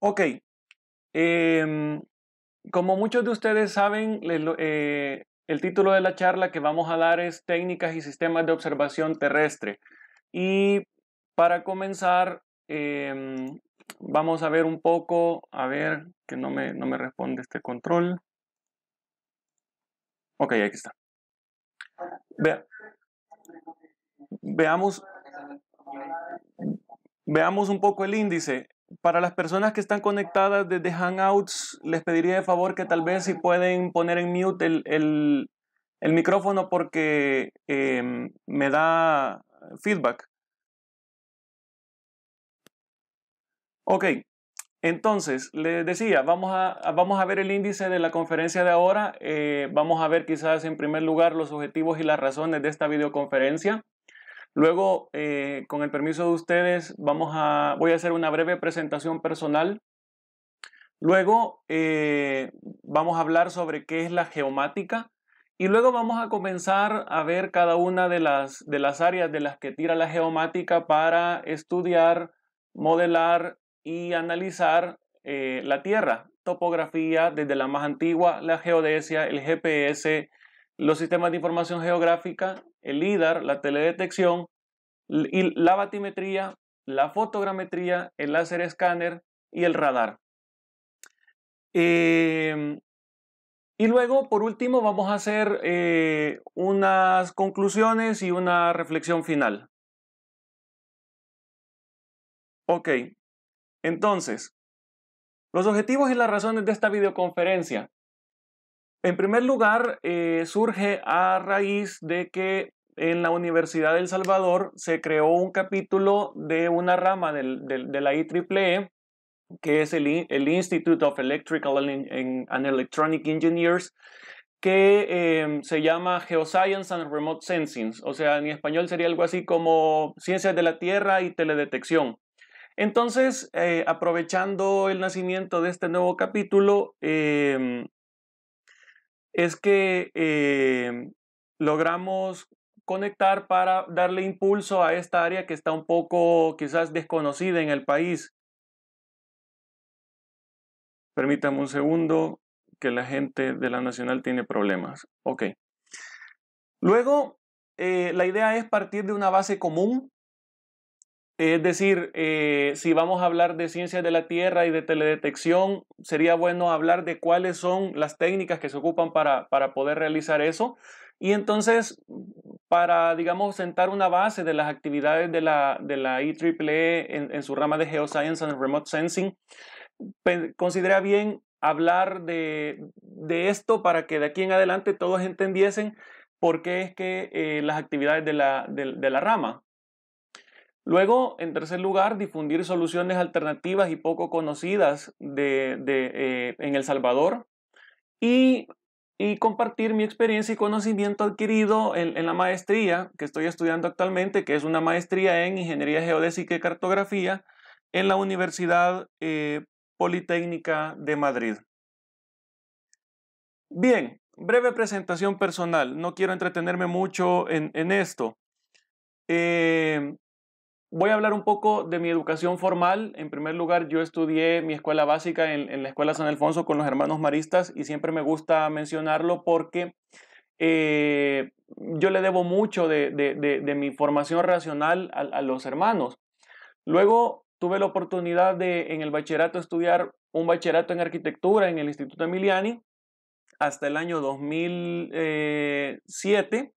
Ok. Em, como muchos de ustedes saben, eh, el título de la charla que vamos a dar es Técnicas y Sistemas de Observación Terrestre. Y para comenzar, em, vamos a ver un poco, a ver, que no me, no me responde este control. Ok, aquí está. veamos, veamos un poco el índice para las personas que están conectadas desde Hangouts, les pediría de favor que tal vez si pueden poner en mute el, el, micrófono porque em, me da feedback. Ok, entonces, les decía, vamos a, vamos a ver el índice de la conferencia de ahora. Eh, vamos a ver quizás en primer lugar los objetivos y las razones de esta videoconferencia. Luego, eh, con el permiso de ustedes, vamos a, voy a hacer una breve presentación personal. Luego, eh, vamos a hablar sobre qué es la geomática. Y luego vamos a comenzar a ver cada una de las, de las áreas de las que tira la geomática para estudiar, modelar y analizar eh, la Tierra. Topografía, desde la más antigua, la geodesia, el GPS, los sistemas de información geográfica el LIDAR, la teledetección, y la batimetría, la fotogrametría, el láser escáner y el radar. Em, y luego, por último, vamos a hacer eh, unas conclusiones y una reflexión final. Ok, entonces, los objetivos y las razones de esta videoconferencia. En primer lugar, eh, surge a raíz de que en la Universidad del El Salvador se creó un capítulo de una rama de la IEEE, e, que es el, Institute of Electrical and Electronic Engineers, que em, se llama Geoscience and Remote Sensing, o sea, en español sería algo así como Ciencias de la Tierra y Teledetección. Entonces, eh, aprovechando el nacimiento de este nuevo capítulo, em, es que eh, logramos conectar para darle impulso a esta área que está un poco quizás desconocida en el país. Permítame un segundo, que la gente de la nacional tiene problemas. Ok. Luego, eh, la idea es partir de una base común es decir, eh, si vamos a hablar de ciencias de la Tierra y de teledetección, sería bueno hablar de cuáles son las técnicas que se ocupan para, poder realizar eso. Y entonces, para, digamos, sentar una base de las actividades de la, de la IEEE en, su rama de Geoscience and Remote Sensing, considera bien hablar de, esto para que de aquí en adelante todos entendiesen por qué es que eh, las actividades de la rama. Luego, en tercer lugar, difundir soluciones alternativas y poco conocidas de, eh, en El Salvador y, compartir mi experiencia y conocimiento adquirido en, la maestría que estoy estudiando actualmente, que es una maestría en Ingeniería Geodésica y Cartografía en la Universidad eh, Politécnica de Madrid. Bien, breve presentación personal. No quiero entretenerme mucho en, esto. Eh, Voy a hablar un poco de mi educación formal. En primer lugar, yo estudié mi escuela básica en, la Escuela San Alfonso con los hermanos maristas y siempre me gusta mencionarlo porque eh, yo le debo mucho de, mi formación racional a, los hermanos. Luego tuve la oportunidad de en el bachillerato estudiar un bachillerato en arquitectura en el Instituto Emiliani hasta el año 2007 eh,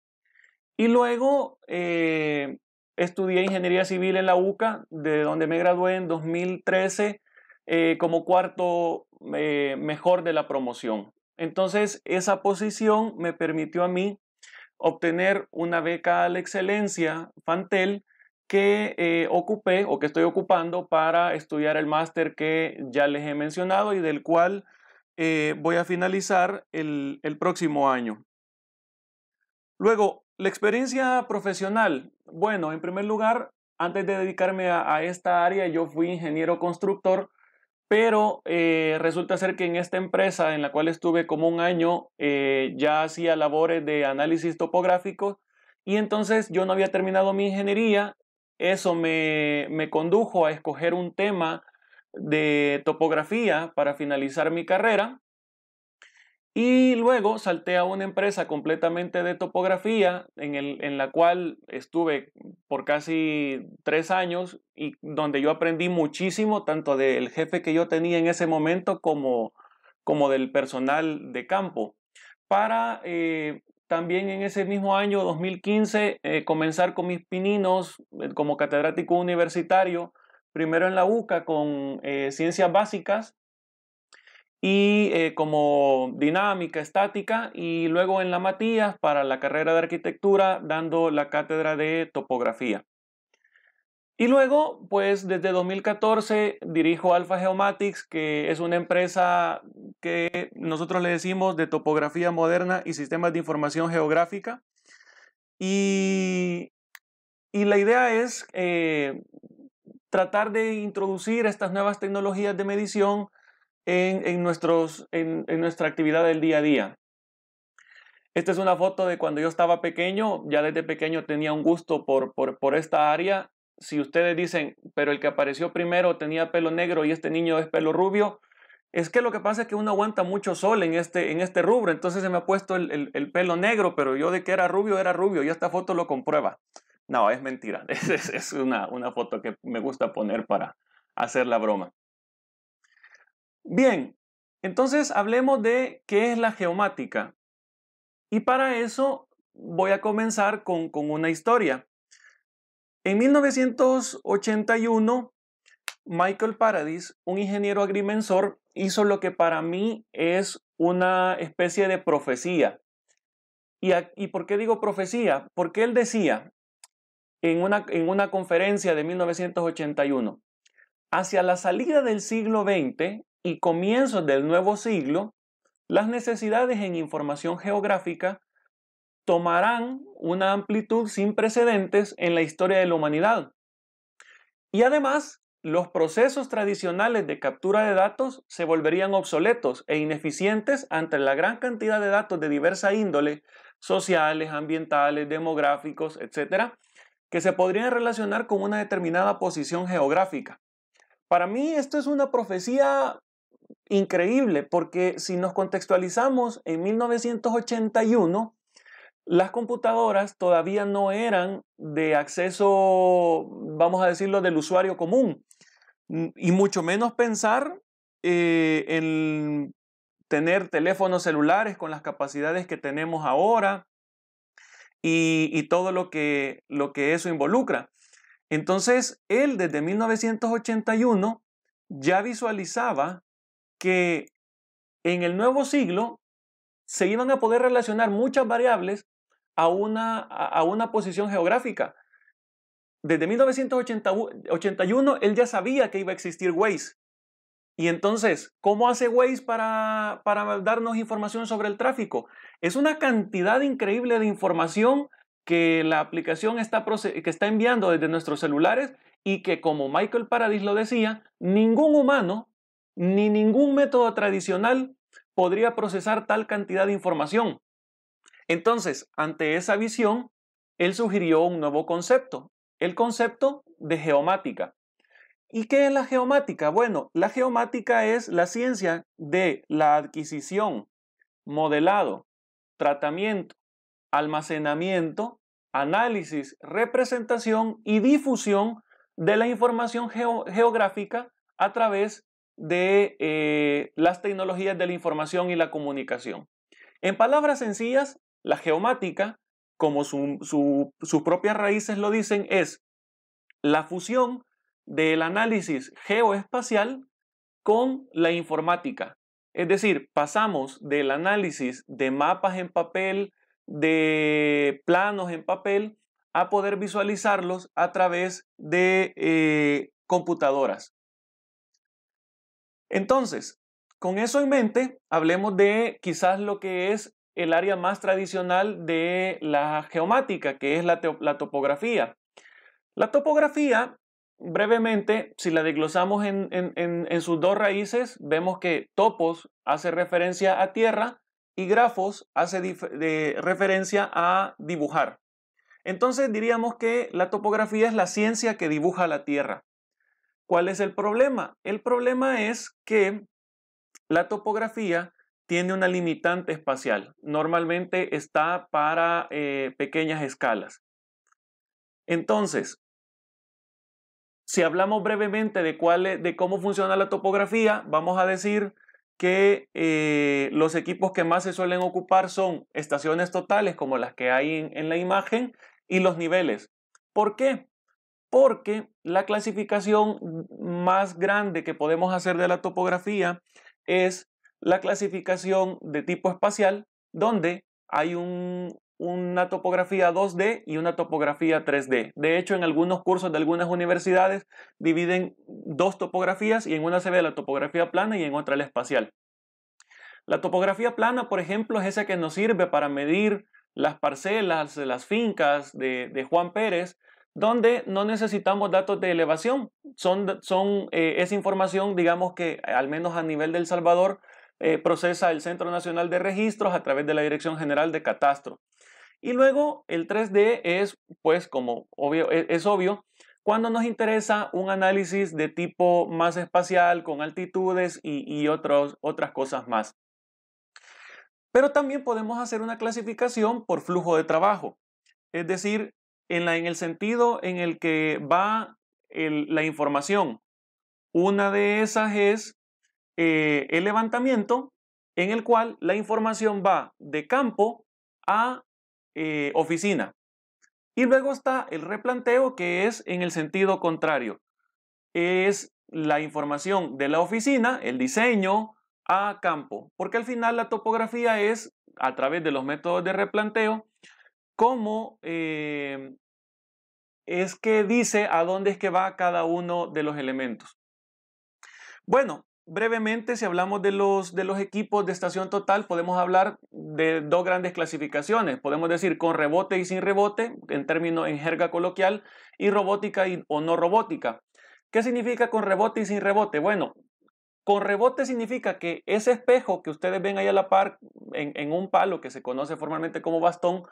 y luego eh, Estudié ingeniería civil en la UCA, de donde me gradué en 2013 eh, como cuarto eh, mejor de la promoción. Entonces, esa posición me permitió a mí obtener una beca a la excelencia Fantel que eh, ocupé o que estoy ocupando para estudiar el máster que ya les he mencionado y del cual voy a finalizar el, el próximo año. Luego, la experiencia profesional. Bueno, en primer lugar, antes de dedicarme a, esta área, yo fui ingeniero constructor, pero eh, resulta ser que en esta empresa en la cual estuve como un año, eh, ya hacía labores de análisis topográfico y entonces yo no había terminado mi ingeniería. Eso me condujo a escoger un tema de topografía para finalizar mi carrera y luego salté a una empresa completamente de topografía en, la cual estuve por casi tres años y donde yo aprendí muchísimo tanto del jefe que yo tenía en ese momento como, como del personal de campo. Para eh, también en ese mismo año 2015 eh, comenzar con mis pininos eh, como catedrático universitario, primero en la UCA con ciencias básicas y eh, como dinámica estática y luego en la Matías para la carrera de arquitectura dando la cátedra de topografía. Y luego, pues desde 2014 dirijo Alpha Geomatics, que es una empresa que nosotros le decimos de topografía moderna y sistemas de información geográfica. Y, y la idea es eh, tratar de introducir estas nuevas tecnologías de medición en, nuestros, en, nuestra actividad del día a día. Esta es una foto de cuando yo estaba pequeño, ya desde pequeño tenía un gusto por, por, por, esta área. Si ustedes dicen, pero el que apareció primero tenía pelo negro y este niño es pelo rubio, es que lo que pasa es que uno aguanta mucho sol en este, en este rubro, entonces se me ha puesto el, pelo negro, pero yo de que era rubio era rubio y esta foto lo comprueba. No, es mentira, es, es una, una foto que me gusta poner para hacer la broma. Bien, entonces hablemos de qué es la geomática. Y para eso voy a comenzar con, una historia. En 1981, Michael Paradis, un ingeniero agrimensor, hizo lo que para mí es una especie de profecía. ¿Y, y por qué digo profecía? Porque él decía en una, en una conferencia de 1981, hacia la salida del siglo XX, y comienzos del nuevo siglo, las necesidades en información geográfica tomarán una amplitud sin precedentes en la historia de la humanidad. Y además, los procesos tradicionales de captura de datos se volverían obsoletos e ineficientes ante la gran cantidad de datos de diversa índole, sociales, ambientales, demográficos, etc., que se podrían relacionar con una determinada posición geográfica. Para mí esto es una profecía increíble, porque si nos contextualizamos en 1981, las computadoras todavía no eran de acceso, vamos a decirlo, del usuario común, mm, y mucho menos pensar eh, en tener teléfonos celulares con las capacidades que tenemos ahora y, todo lo que, lo que eso involucra. Entonces, él desde 1981 ya visualizaba que en el nuevo siglo se iban a poder relacionar muchas variables a una, posición geográfica. Desde 1981 él ya sabía que iba a existir Waze. Y entonces, ¿cómo hace Waze para, para darnos información sobre el tráfico? Es una cantidad increíble de información que la aplicación está, que está enviando desde nuestros celulares y que, como Michael Paradis lo decía, ningún humano ni ningún método tradicional podría procesar tal cantidad de información. Entonces, ante esa visión, él sugirió un nuevo concepto, el concepto de geomática. ¿Y qué es la geomática? Bueno, la geomática es la ciencia de la adquisición, modelado, tratamiento, almacenamiento, análisis, representación y difusión de la información geográfica a través de eh, las tecnologías de la información y la comunicación. En palabras sencillas, la geomática, como sus propias raíces lo dicen, es la fusión del análisis geoespacial con la informática. Es decir, pasamos del análisis de mapas en papel, de planos en papel, a poder visualizarlos a través de eh, computadoras. Entonces, con eso en mente, hablemos de quizás lo que es el área más tradicional de la geomática, que es la, topografía. La topografía, brevemente, si la desglosamos en, sus dos raíces, vemos que topos hace referencia a tierra y grafos hace referencia a dibujar. Entonces diríamos que la topografía es la ciencia que dibuja la Tierra. ¿Cuál es el problema? El problema es que la topografía tiene una limitante espacial. Normalmente está para eh, pequeñas escalas. Entonces, si hablamos brevemente de, cuál de cómo funciona la topografía, vamos a decir que eh, los equipos que más se suelen ocupar son estaciones totales, como las que hay en, en la imagen, y los niveles. ¿Por qué? porque la clasificación más grande que podemos hacer de la topografía es la clasificación de tipo espacial, donde hay una topografía 2D y una topografía 3D. De hecho, en algunos cursos de algunas universidades dividen dos topografías y en una se ve la topografía plana y en otra la espacial. La topografía plana, por ejemplo, es esa que nos sirve para medir las parcelas, las fincas de Juan Pérez, donde no necesitamos datos de elevación. Son, son, eh, información, digamos que al menos a nivel del Salvador, eh, procesa el Centro Nacional de Registros a través de la Dirección General de Catastro. Y luego el 3D es, pues como obvio, e, es, obvio, cuando nos interesa un análisis de tipo más espacial, con altitudes y, y otras cosas más. Pero también podemos hacer una clasificación por flujo de trabajo. Es decir, en, la, en el sentido en el que va la información. Una de esas es eh, el levantamiento, en el cual la información va de campo a eh, oficina. Y luego está el replanteo, que es en el sentido contrario. Es la información de la oficina, el diseño, a campo, porque al final la topografía es, a través de los métodos de replanteo, como eh, es que dice a dónde es que va cada uno de los elementos. Bueno, brevemente, si hablamos de los, de los equipos de estación total, podemos hablar de dos grandes clasificaciones. Podemos decir con rebote y sin rebote, en términos en jerga coloquial, y robótica o no robótica. ¿Qué significa con rebote y sin rebote? Bueno, con rebote significa que ese espejo que ustedes ven ahí a la par en un palo que se conoce formalmente como bastón,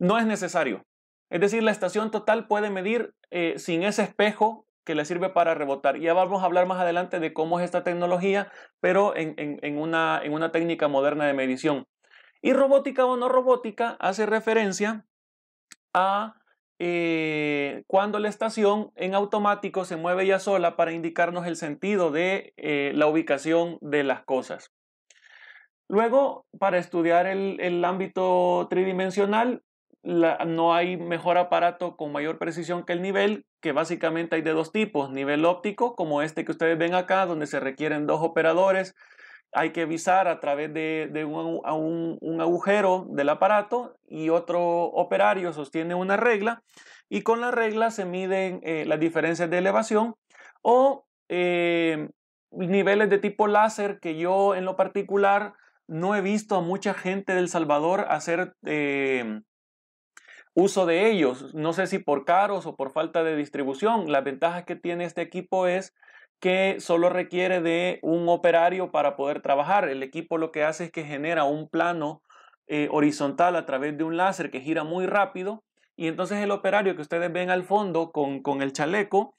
no es necesario. Es decir, la estación total puede medir eh, sin ese espejo que le sirve para rebotar. Ya vamos a hablar más adelante de cómo es esta tecnología, pero en, una, técnica moderna de medición. Y robótica o no robótica hace referencia a eh, cuando la estación en automático se mueve ya sola para indicarnos el sentido de eh, la ubicación de las cosas. Luego, para estudiar el, el ámbito tridimensional, no hay mejor aparato con mayor precisión que el nivel, que básicamente hay de dos tipos, nivel óptico, como este que ustedes ven acá, donde se requieren dos operadores, hay que visar a través de, un, agujero del aparato y otro operario sostiene una regla y con la regla se miden eh, las diferencias de elevación o eh, niveles de tipo láser que yo en lo particular no he visto a mucha gente del Salvador hacer eh, uso de ellos. No sé si por caros o por falta de distribución. Las ventajas que tiene este equipo es que solo requiere de un operario para poder trabajar. El equipo lo que hace es que genera un plano eh, horizontal a través de un láser que gira muy rápido y entonces el operario que ustedes ven al fondo con, con el chaleco,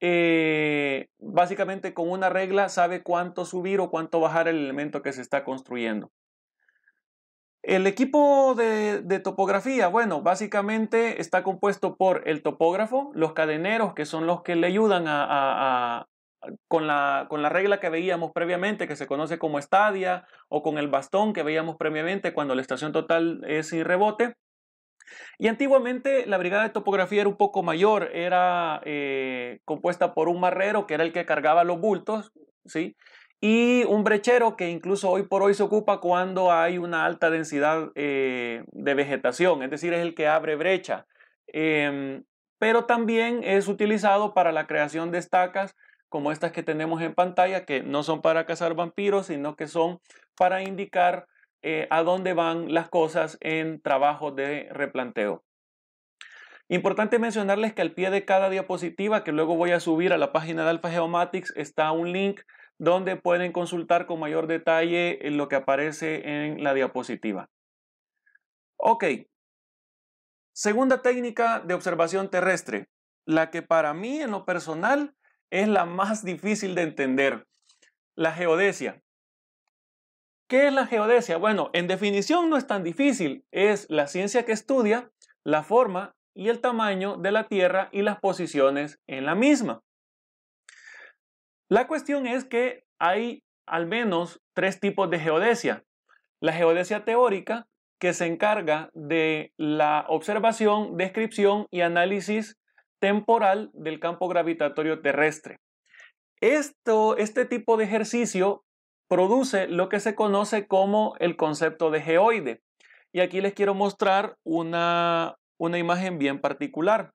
eh, básicamente con una regla sabe cuánto subir o cuánto bajar el elemento que se está construyendo. El equipo de, topografía, bueno, básicamente está compuesto por el topógrafo, los cadeneros, que son los que le ayudan a, con, la, regla que veíamos previamente, que se conoce como estadia, o con el bastón que veíamos previamente cuando la estación total es sin rebote. Y antiguamente la brigada de topografía era un poco mayor, era eh, compuesta por un marrero que era el que cargaba los bultos, ¿sí? y un brechero que incluso hoy por hoy se ocupa cuando hay una alta densidad eh, de vegetación, es decir, es el que abre brecha. Em, pero también es utilizado para la creación de estacas como estas que tenemos en pantalla, que no son para cazar vampiros, sino que son para indicar eh, a dónde van las cosas en trabajo de replanteo. Importante mencionarles que al pie de cada diapositiva, que luego voy a subir a la página de Alpha Geomatics, está un link donde pueden consultar con mayor detalle lo que aparece en la diapositiva. Ok. Segunda técnica de observación terrestre, la que para mí en lo personal es la más difícil de entender, la geodesia. ¿Qué es la geodesia? Bueno, en definición no es tan difícil, es la ciencia que estudia la forma y el tamaño de la Tierra y las posiciones en la misma. La cuestión es que hay al menos tres tipos de geodesia. La geodesia teórica, que se encarga de la observación, descripción y análisis temporal del campo gravitatorio terrestre. este tipo de ejercicio produce lo que se conoce como el concepto de geoide. Y aquí les quiero mostrar una imagen bien particular.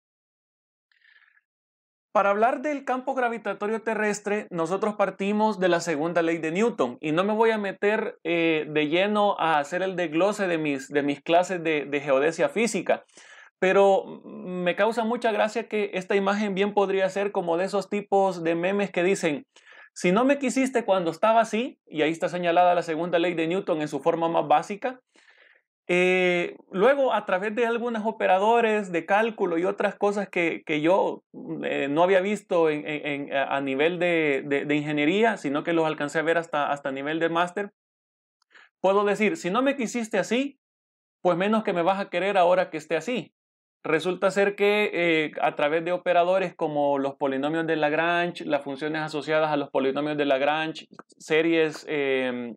Para hablar del campo gravitatorio terrestre, nosotros partimos de la segunda ley de Newton y no me voy a meter eh, de lleno a hacer el desglose de mis, de mis clases de geodesia física, pero me causa mucha gracia que esta imagen bien podría ser como de esos tipos de memes que dicen, si no me quisiste cuando estaba así, y ahí está señalada la segunda ley de Newton en su forma más básica, eh, luego, a través de algunos operadores de cálculo y otras cosas que, yo mm, eh, no había visto a nivel de, ingeniería, sino que los alcancé a ver hasta, hasta nivel de máster, puedo decir, si no me quisiste así, pues menos que me vas a querer ahora que esté así. Resulta ser que eh, a través de operadores como los polinomios de Lagrange, las funciones asociadas a los polinomios de Lagrange, series em,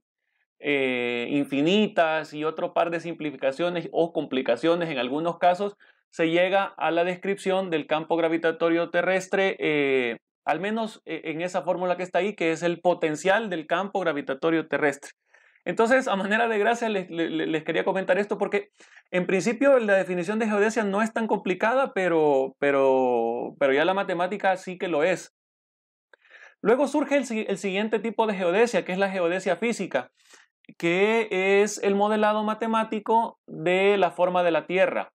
eh, infinitas y otro par de simplificaciones o complicaciones en algunos casos, se llega a la descripción del campo gravitatorio terrestre, eh, al menos eh, en esa fórmula que está ahí, que es el potencial del campo gravitatorio terrestre. Entonces, a manera de gracia, les, quería comentar esto porque, en principio, la definición de geodesia no es tan complicada, pero, pero, pero ya la matemática sí que lo es. Luego surge el, siguiente tipo de geodesia, que es la geodesia física que es el modelado matemático de la forma de la Tierra.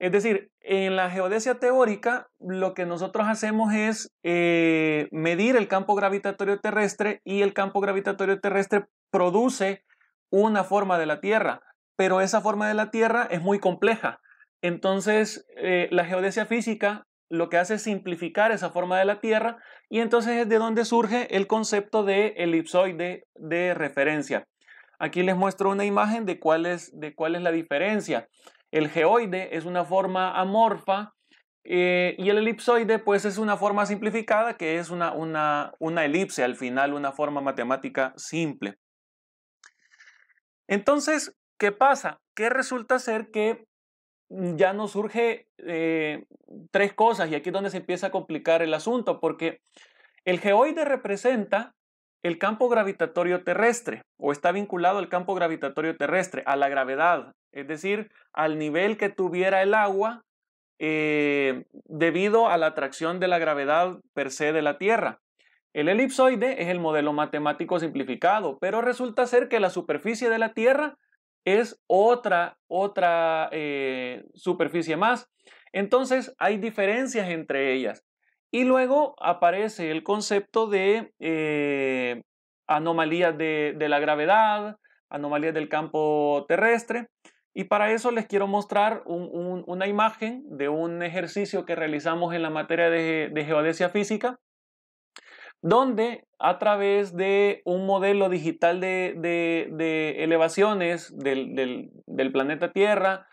Es decir, en la geodesia teórica lo que nosotros hacemos es eh, medir el campo gravitatorio terrestre y el campo gravitatorio terrestre produce una forma de la Tierra, pero esa forma de la Tierra es muy compleja. Entonces, eh, la geodesia física lo que hace es simplificar esa forma de la Tierra y entonces es de donde surge el concepto de elipsoide de referencia. Aquí les muestro una imagen de cuál es, de cuál es la diferencia. El geoide es una forma amorfa eh, y el elipsoide pues es una forma simplificada que es una, una, una elipse, al final una forma matemática simple. Entonces, ¿qué pasa? Que resulta ser que ya nos surge eh, tres cosas y aquí es donde se empieza a complicar el asunto porque el geoide representa el campo gravitatorio terrestre, o está vinculado al campo gravitatorio terrestre, a la gravedad, es decir, al nivel que tuviera el agua eh, debido a la atracción de la gravedad per se de la Tierra. El elipsoide es el modelo matemático simplificado, pero resulta ser que la superficie de la Tierra es otra, otra eh, superficie más. Entonces hay diferencias entre ellas. Y luego aparece el concepto de eh, anomalías de, la gravedad, anomalías del campo terrestre. Y para eso les quiero mostrar una imagen de un ejercicio que realizamos en la materia de, geodesia física, donde a través de un modelo digital de, elevaciones del planeta Tierra,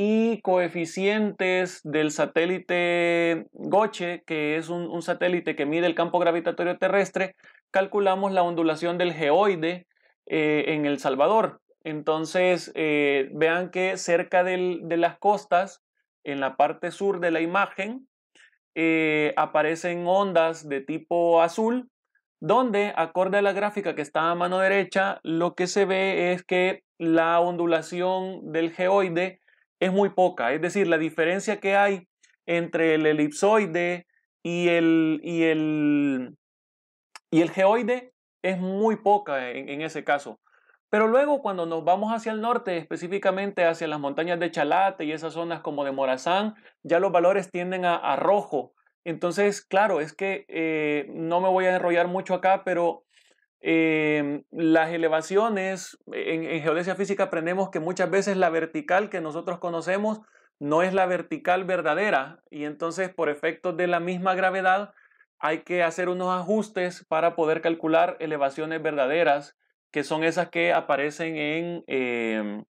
y coeficientes del satélite Goche, que es un, satélite que mide el campo gravitatorio terrestre, calculamos la ondulación del geoide eh, en El Salvador. Entonces, eh, vean que cerca del, de las costas, en la parte sur de la imagen, eh, aparecen ondas de tipo azul, donde, acorde a la gráfica que está a mano derecha, lo que se ve es que la ondulación del geoide es muy poca. Es decir, la diferencia que hay entre el elipsoide y el, y el, y el geoide es muy poca en, ese caso. Pero luego cuando nos vamos hacia el norte, específicamente hacia las montañas de Chalate y esas zonas como de Morazán, ya los valores tienden a, a rojo. Entonces, claro, es que eh, no me voy a enrollar mucho acá, pero Em, las elevaciones, en, geodesia física aprendemos que muchas veces la vertical que nosotros conocemos no es la vertical verdadera y entonces por efectos de la misma gravedad hay que hacer unos ajustes para poder calcular elevaciones verdaderas, que son esas que aparecen en, em,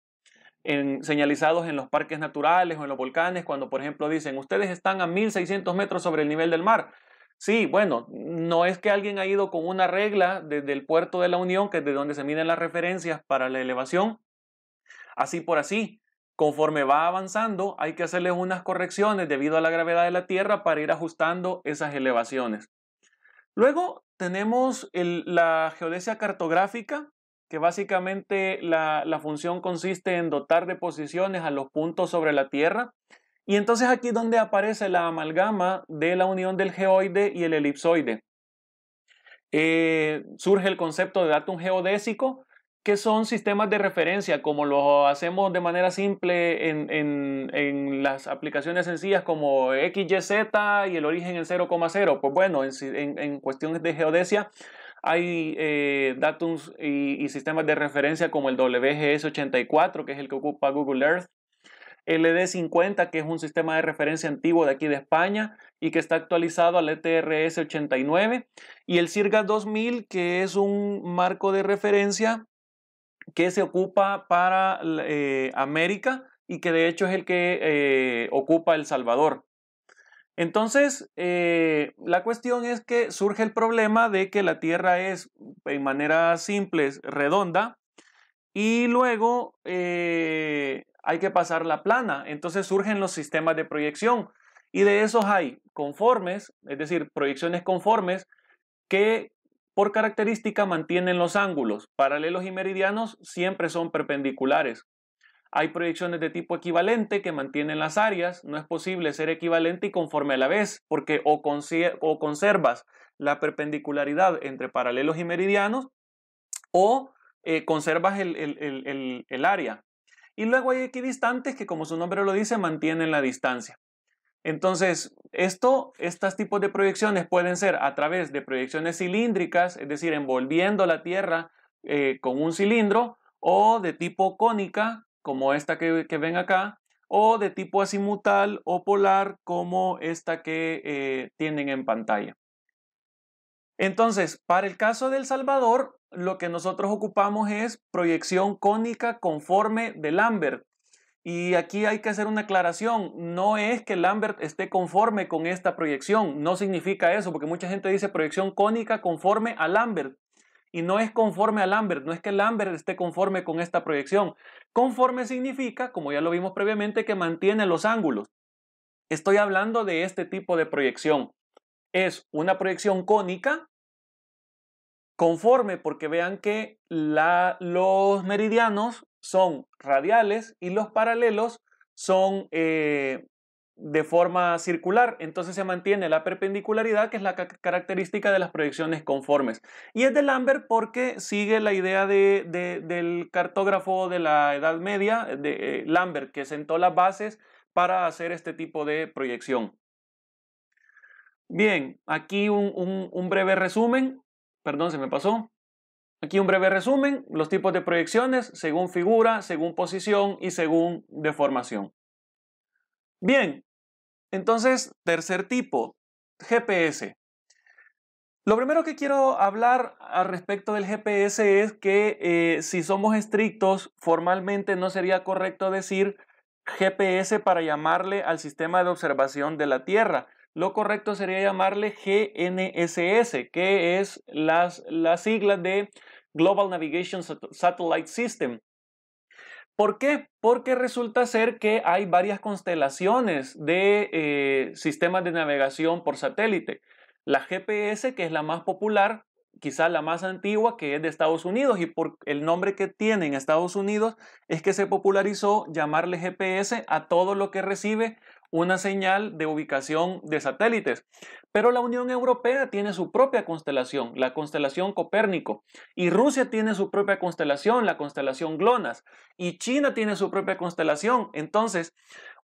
en señalizados en los parques naturales o en los volcanes, cuando por ejemplo dicen, ustedes están a 1600 metros sobre el nivel del mar. Sí, bueno, no es que alguien ha ido con una regla desde el puerto de la Unión, que es de donde se miden las referencias para la elevación, así por así. Conforme va avanzando, hay que hacerles unas correcciones debido a la gravedad de la Tierra para ir ajustando esas elevaciones. Luego tenemos la geodesia cartográfica, que básicamente la función consiste en dotar de posiciones a los puntos sobre la Tierra y entonces aquí es donde aparece la amalgama de la unión del geoide y el elipsoide. Eh, surge el concepto de datum geodésico, que son sistemas de referencia, como lo hacemos de manera simple en, las aplicaciones sencillas como XYZ y el origen en 0,0. Pues bueno, en, cuestiones de geodesia hay eh, datums y, sistemas de referencia como el WGS84, que es el que ocupa Google Earth, LD50, e que es un sistema de referencia antiguo de aquí de España y que está actualizado al ETRS 89, y el CIRGA 2000, que es un marco de referencia que se ocupa para eh, América y que de hecho es el que eh, ocupa El Salvador. Entonces, eh, la cuestión es que surge el problema de que la Tierra es, en manera simple, redonda, y luego hay que pasar la plana. Entonces surgen los sistemas de proyección. Y de esos hay conformes, es decir, proyecciones conformes, que por característica mantienen los ángulos. Paralelos y meridianos siempre son perpendiculares. Hay proyecciones de tipo equivalente que mantienen las áreas. No es posible ser equivalente y conforme a la vez, porque o, o conservas la perpendicularidad entre paralelos y meridianos o eh, conservas el área. Y luego hay equidistantes que, como su nombre lo dice, mantienen la distancia. Entonces, esto, estos tipos de proyecciones pueden ser a través de proyecciones cilíndricas, es decir, envolviendo la Tierra eh, con un cilindro, o de tipo cónica, como esta que, ven acá, o de tipo azimutal o polar, como esta que eh, tienen en pantalla. Entonces, para el caso del Salvador, lo que nosotros ocupamos es proyección cónica conforme de Lambert. Y aquí hay que hacer una aclaración, no es que Lambert esté conforme con esta proyección, no significa eso, porque mucha gente dice proyección cónica conforme a Lambert. Y no es conforme a Lambert, no es que Lambert esté conforme con esta proyección. Conforme significa, como ya lo vimos previamente, que mantiene los ángulos. Estoy hablando de este tipo de proyección. Es una proyección cónica conforme porque vean que los meridianos son radiales y los paralelos son eh, de forma circular, entonces se mantiene la perpendicularidad, que es la característica de las proyecciones conformes. Y es de Lambert porque sigue la idea del cartógrafo de la Edad Media, eh, de eh, Lambert, que sentó las bases para hacer este tipo de proyección. Bien, aquí un breve resumen perdón, se me pasó. Aquí un breve resumen, los tipos de proyecciones según figura, según posición y según deformación. Bien, entonces, tercer tipo, GPS. Lo primero que quiero hablar al respecto del GPS es que eh, si somos estrictos, formalmente no sería correcto decir GPS para llamarle al sistema de observación de la Tierra, lo correcto sería llamarle GNSS, que es las, sigla de Global Navigation Satellite System. ¿Por qué? Porque resulta ser que hay varias constelaciones de eh, sistemas de navegación por satélite. La GPS, que es la más popular, quizá la más antigua, que es de Estados Unidos, y por el nombre que tiene en Estados Unidos es que se popularizó llamarle GPS a todo lo que recibe una señal de ubicación de satélites. Pero la Unión Europea tiene su propia constelación, la constelación Copérnico, y Rusia tiene su propia constelación, la constelación glonas y China tiene su propia constelación. Entonces,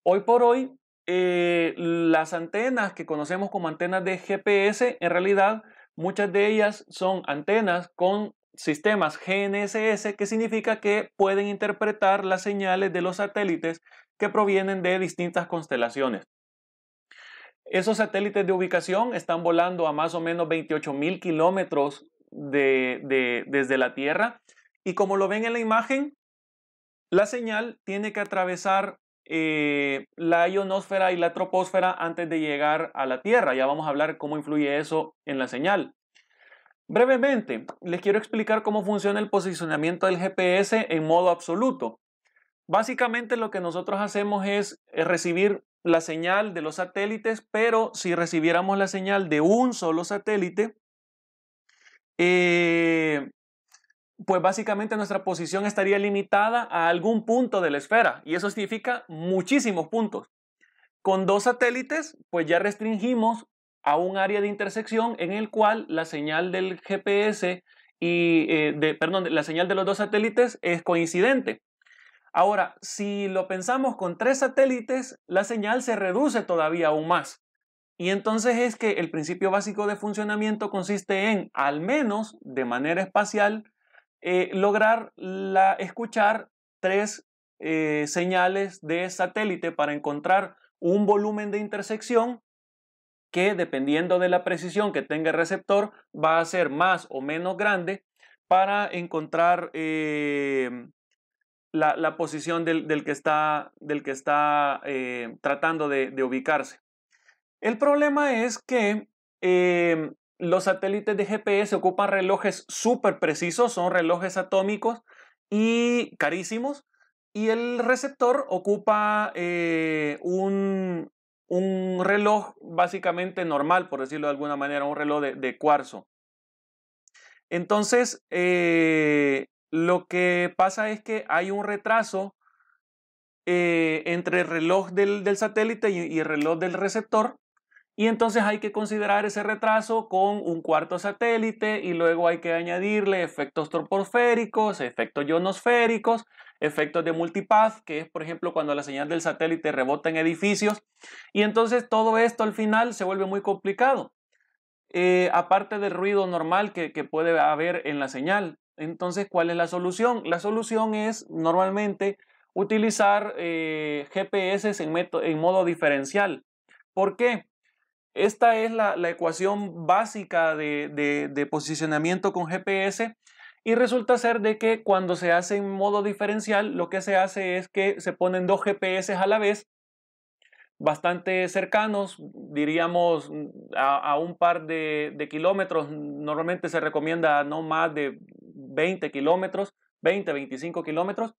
hoy por hoy, eh, las antenas que conocemos como antenas de GPS, en realidad, muchas de ellas son antenas con sistemas GNSS, que significa que pueden interpretar las señales de los satélites que provienen de distintas constelaciones. Esos satélites de ubicación están volando a más o menos 28 kilómetros desde la Tierra y como lo ven en la imagen, la señal tiene que atravesar eh, la ionosfera y la troposfera antes de llegar a la Tierra. Ya vamos a hablar cómo influye eso en la señal. Brevemente, les quiero explicar cómo funciona el posicionamiento del GPS en modo absoluto. Básicamente lo que nosotros hacemos es eh, recibir la señal de los satélites, pero si recibiéramos la señal de un solo satélite, eh, pues básicamente nuestra posición estaría limitada a algún punto de la esfera, y eso significa muchísimos puntos. Con dos satélites, pues ya restringimos a un área de intersección en el cual la señal del GPS y, eh, de, perdón, la señal de los dos satélites es coincidente. Ahora, si lo pensamos con tres satélites, la señal se reduce todavía aún más. Y entonces es que el principio básico de funcionamiento consiste en, al menos de manera espacial, eh, lograr escuchar tres eh, señales de satélite para encontrar un volumen de intersección que, dependiendo de la precisión que tenga el receptor, va a ser más o menos grande para encontrar eh, la, posición del, que está, del que está eh, tratando de, ubicarse. El problema es que eh, los satélites de GPS ocupan relojes súper precisos, son relojes atómicos y carísimos, y el receptor ocupa eh, un, reloj básicamente normal, por decirlo de alguna manera, un reloj de, cuarzo. Entonces, lo que pasa es que hay un retraso eh, entre el reloj del, satélite y, el reloj del receptor, y entonces hay que considerar ese retraso con un cuarto satélite y luego hay que añadirle efectos troposféricos, efectos ionosféricos, efectos de multipath, que es por ejemplo cuando la señal del satélite rebota en edificios. Y entonces todo esto al final se vuelve muy complicado. Eh, aparte del ruido normal que puede haber en la señal, entonces, ¿cuál es la solución? La solución es normalmente utilizar eh, GPS en, modo diferencial. ¿Por qué? Esta es la, ecuación básica de, posicionamiento con GPS y resulta ser de que cuando se hace en modo diferencial, lo que se hace es que se ponen dos GPS a la vez, bastante cercanos, diríamos mm, a, un par de, kilómetros. Normalmente se recomienda no más de 20 kilómetros, 20, 25 kilómetros.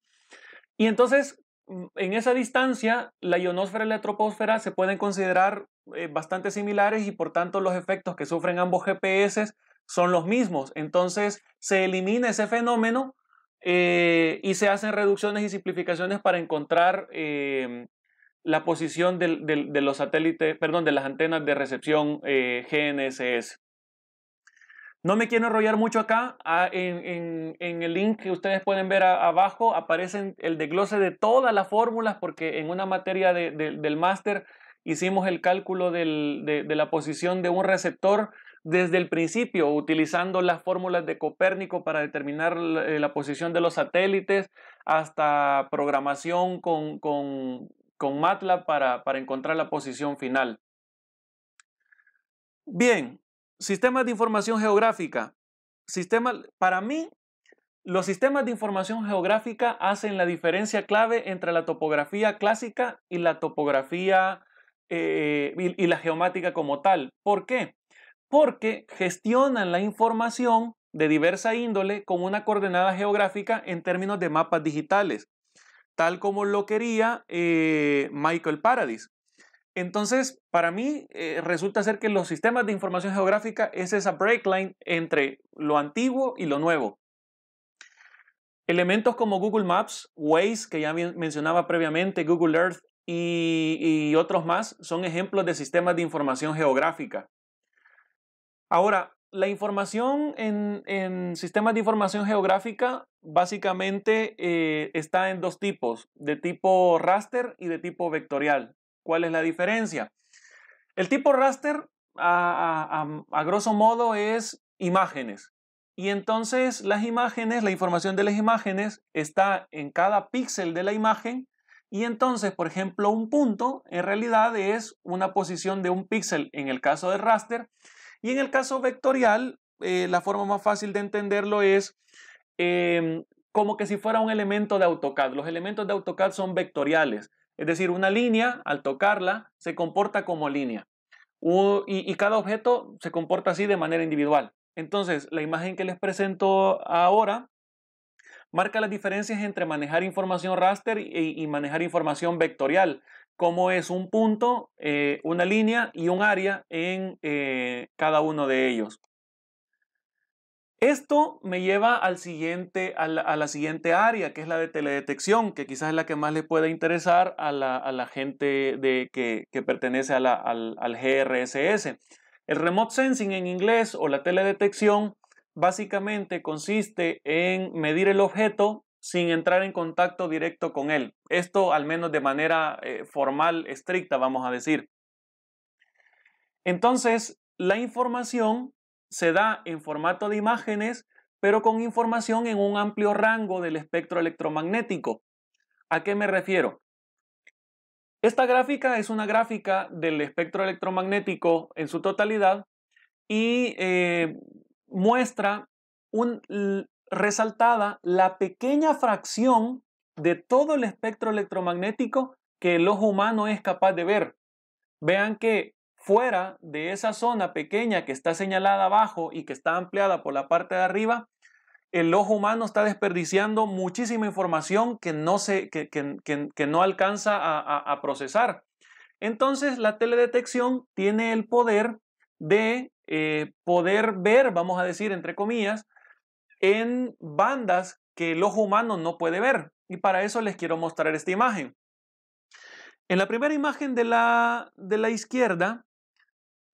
Y entonces, mm, en esa distancia, la ionosfera y la troposfera se pueden considerar eh, bastante similares y por tanto los efectos que sufren ambos GPS son los mismos. Entonces, se elimina ese fenómeno eh, y se hacen reducciones y simplificaciones para encontrar em, la posición de los satélites, perdón, de las antenas de recepción eh, GNSS. No me quiero enrollar mucho acá. Ah, en, el link que ustedes pueden ver abajo aparecen el desglose de todas las fórmulas porque en una materia del máster hicimos el cálculo de, la posición de un receptor desde el principio, utilizando las fórmulas de Copérnico para determinar la, eh, posición de los satélites, hasta programación con, con, MATLAB para encontrar la posición final. Bien, Sistemas de información geográfica. Sistema, para mí, los sistemas de información geográfica hacen la diferencia clave entre la topografía clásica y la topografía eh, y, la geomática como tal. ¿Por qué? Porque gestionan la información de diversa índole con una coordenada geográfica en términos de mapas digitales, tal como lo quería eh, Michael Paradis. Entonces, para mí eh, resulta ser que los sistemas de información geográfica es esa break line entre lo antiguo y lo nuevo. Elementos como Google Maps, Waze, que ya mencionaba previamente, Google Earth y, otros más son ejemplos de sistemas de información geográfica. Ahora, la información en, sistemas de información geográfica básicamente eh, está en dos tipos, de tipo raster y de tipo vectorial. ¿Cuál es la diferencia? El tipo raster, a, grosso modo, es imágenes. Y entonces las imágenes, la información de las imágenes está en cada píxel de la imagen y entonces, por ejemplo, un punto en realidad es una posición de un píxel en el caso de raster. Y en el caso vectorial, eh, la forma más fácil de entenderlo es em, como que si fuera un elemento de AutoCAD. Los elementos de AutoCAD son vectoriales. Es decir, una línea, al tocarla, se comporta como línea. y, cada objeto se comporta así de manera individual. Entonces, la imagen que les presento ahora marca las diferencias entre manejar información raster y, manejar información vectorial, como es un punto, eh, una línea y un área en eh, cada uno de ellos. Esto me lleva al siguiente, a, la, siguiente área, que es la de teledetección, que quizás es la que más le puede interesar a la, gente de, que, pertenece al, GRSS. El remote sensing en inglés o la teledetección básicamente consiste en medir el objeto sin entrar en contacto directo con él. Esto al menos de manera eh, formal, estricta, vamos a decir. Entonces, la información se da en formato de imágenes, pero con información en un amplio rango del espectro electromagnético. ¿A qué me refiero? Esta gráfica es una gráfica del espectro electromagnético en su totalidad y eh, muestra un, resaltada la pequeña fracción de todo el espectro electromagnético que el ojo humano es capaz de ver. Vean que fuera de esa zona pequeña que está señalada abajo y que está ampliada por la parte de arriba, el ojo humano está desperdiciando muchísima información que no, se, que, no alcanza a, procesar. Entonces la teledetección tiene el poder de eh, poder ver, vamos a decir, entre comillas, en bandas que el ojo humano no puede ver. Y para eso les quiero mostrar esta imagen. En la primera imagen de la izquierda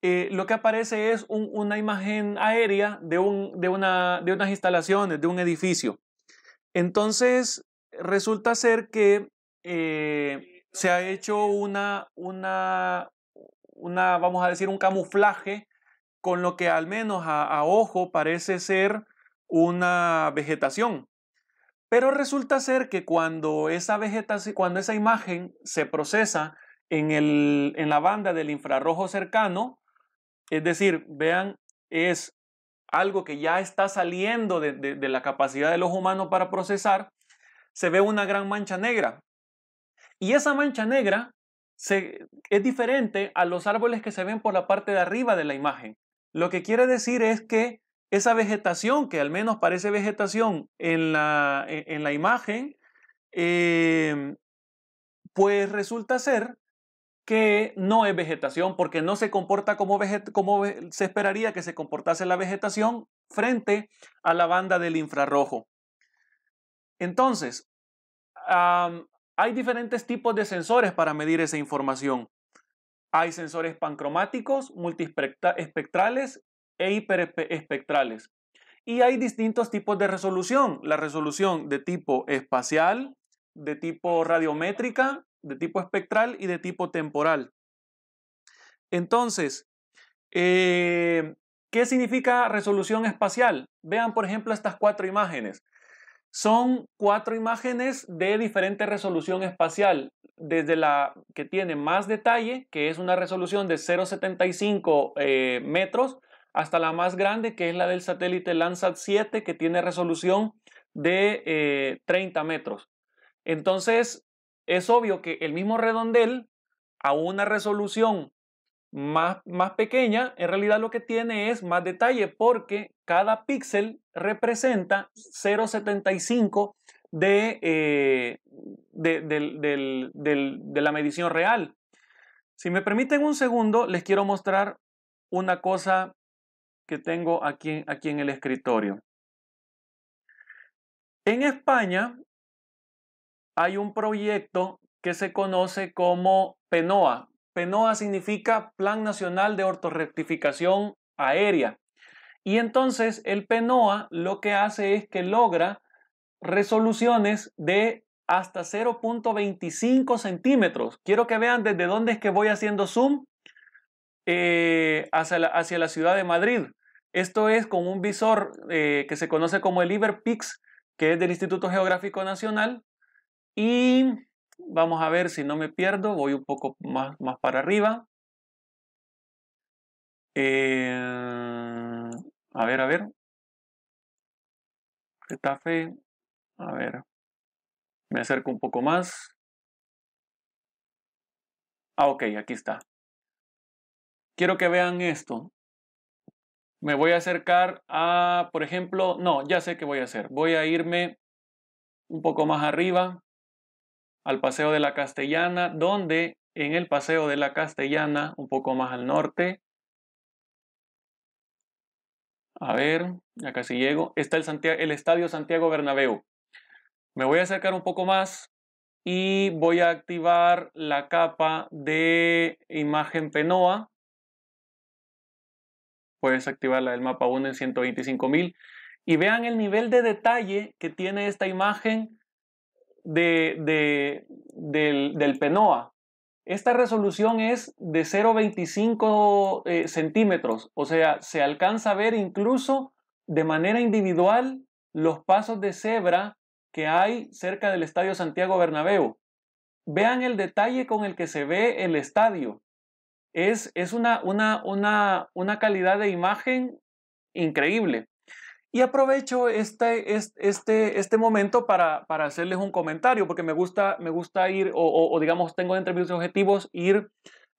eh, lo que aparece es una imagen aérea de, de, de unas instalaciones, de un edificio. Entonces, resulta ser que eh, se ha hecho una, una, una, vamos a decir, un camuflaje con lo que al menos a, ojo parece ser una vegetación. Pero resulta ser que cuando esa, cuando esa imagen se procesa en la banda del infrarrojo cercano, es decir, vean, es algo que ya está saliendo de, la capacidad de los humanos para procesar, se ve una gran mancha negra. Y esa mancha negra es diferente a los árboles que se ven por la parte de arriba de la imagen. Lo que quiere decir es que esa vegetación, que al menos parece vegetación en la, e, imagen, em, pues resulta ser que no es vegetación porque no se comporta como, se esperaría que se comportase la vegetación frente a la banda del infrarrojo. Entonces, hay diferentes tipos de sensores para medir esa información. Hay sensores pancromáticos, multiespectrales e hiperespectrales. Y hay distintos tipos de resolución. La resolución de tipo espacial, de tipo radiométrica, de tipo espectral y de tipo temporal. Entonces, eh, ¿qué significa resolución espacial? Vean, por ejemplo, estas cuatro imágenes. Son cuatro imágenes de diferente resolución espacial, desde la que tiene más detalle, que es una resolución de 0,75 eh, metros, hasta la más grande, que es la del satélite Landsat 7, que tiene resolución de 30 eh, metros. Entonces, es obvio que el mismo redondel a una resolución más, más, pequeña, en realidad lo que tiene es más detalle porque cada píxel representa 0,75 eh, de, la medición real. Si me permiten un segundo, les quiero mostrar una cosa que tengo aquí, aquí en el escritorio. En España, hay un proyecto que se conoce como PENOA. PENOA significa Plan Nacional de Ortorrectificación Aérea. Y entonces el PENOA lo que hace es que logra resoluciones de hasta 0.25 centímetros. Quiero que vean desde dónde es que voy haciendo zoom eh, hacia, la, ciudad de Madrid. Esto es con un visor eh, que se conoce como el Iberpix, que es del Instituto Geográfico Nacional, y vamos a ver si no me pierdo, voy un poco más, más para arriba. Eh, a ver, a ver. fe. A ver. Me acerco un poco más. Ah, ok, aquí está. Quiero que vean esto. Me voy a acercar a, por ejemplo, no, ya sé qué voy a hacer. Voy a irme un poco más arriba al Paseo de la Castellana, donde en el Paseo de la Castellana, un poco más al norte, a ver, ya casi llego, está el, Estadio Santiago Bernabéu. Me voy a acercar un poco más y voy a activar la capa de imagen Penoa. Puedes activarla la del mapa 1 en 125.000. Y vean el nivel de detalle que tiene esta imagen de, del, del, PENOA. Esta resolución es de 0,25 eh, centímetros, o sea, se alcanza a ver incluso de manera individual los pasos de cebra que hay cerca del Estadio Santiago Bernabéu. Vean el detalle con el que se ve el estadio. Es, es una, una, una, una calidad de imagen increíble. Y aprovecho este, este, este momento para, hacerles un comentario, porque me gusta, me gusta ir, o, digamos, tengo entre mis objetivos ir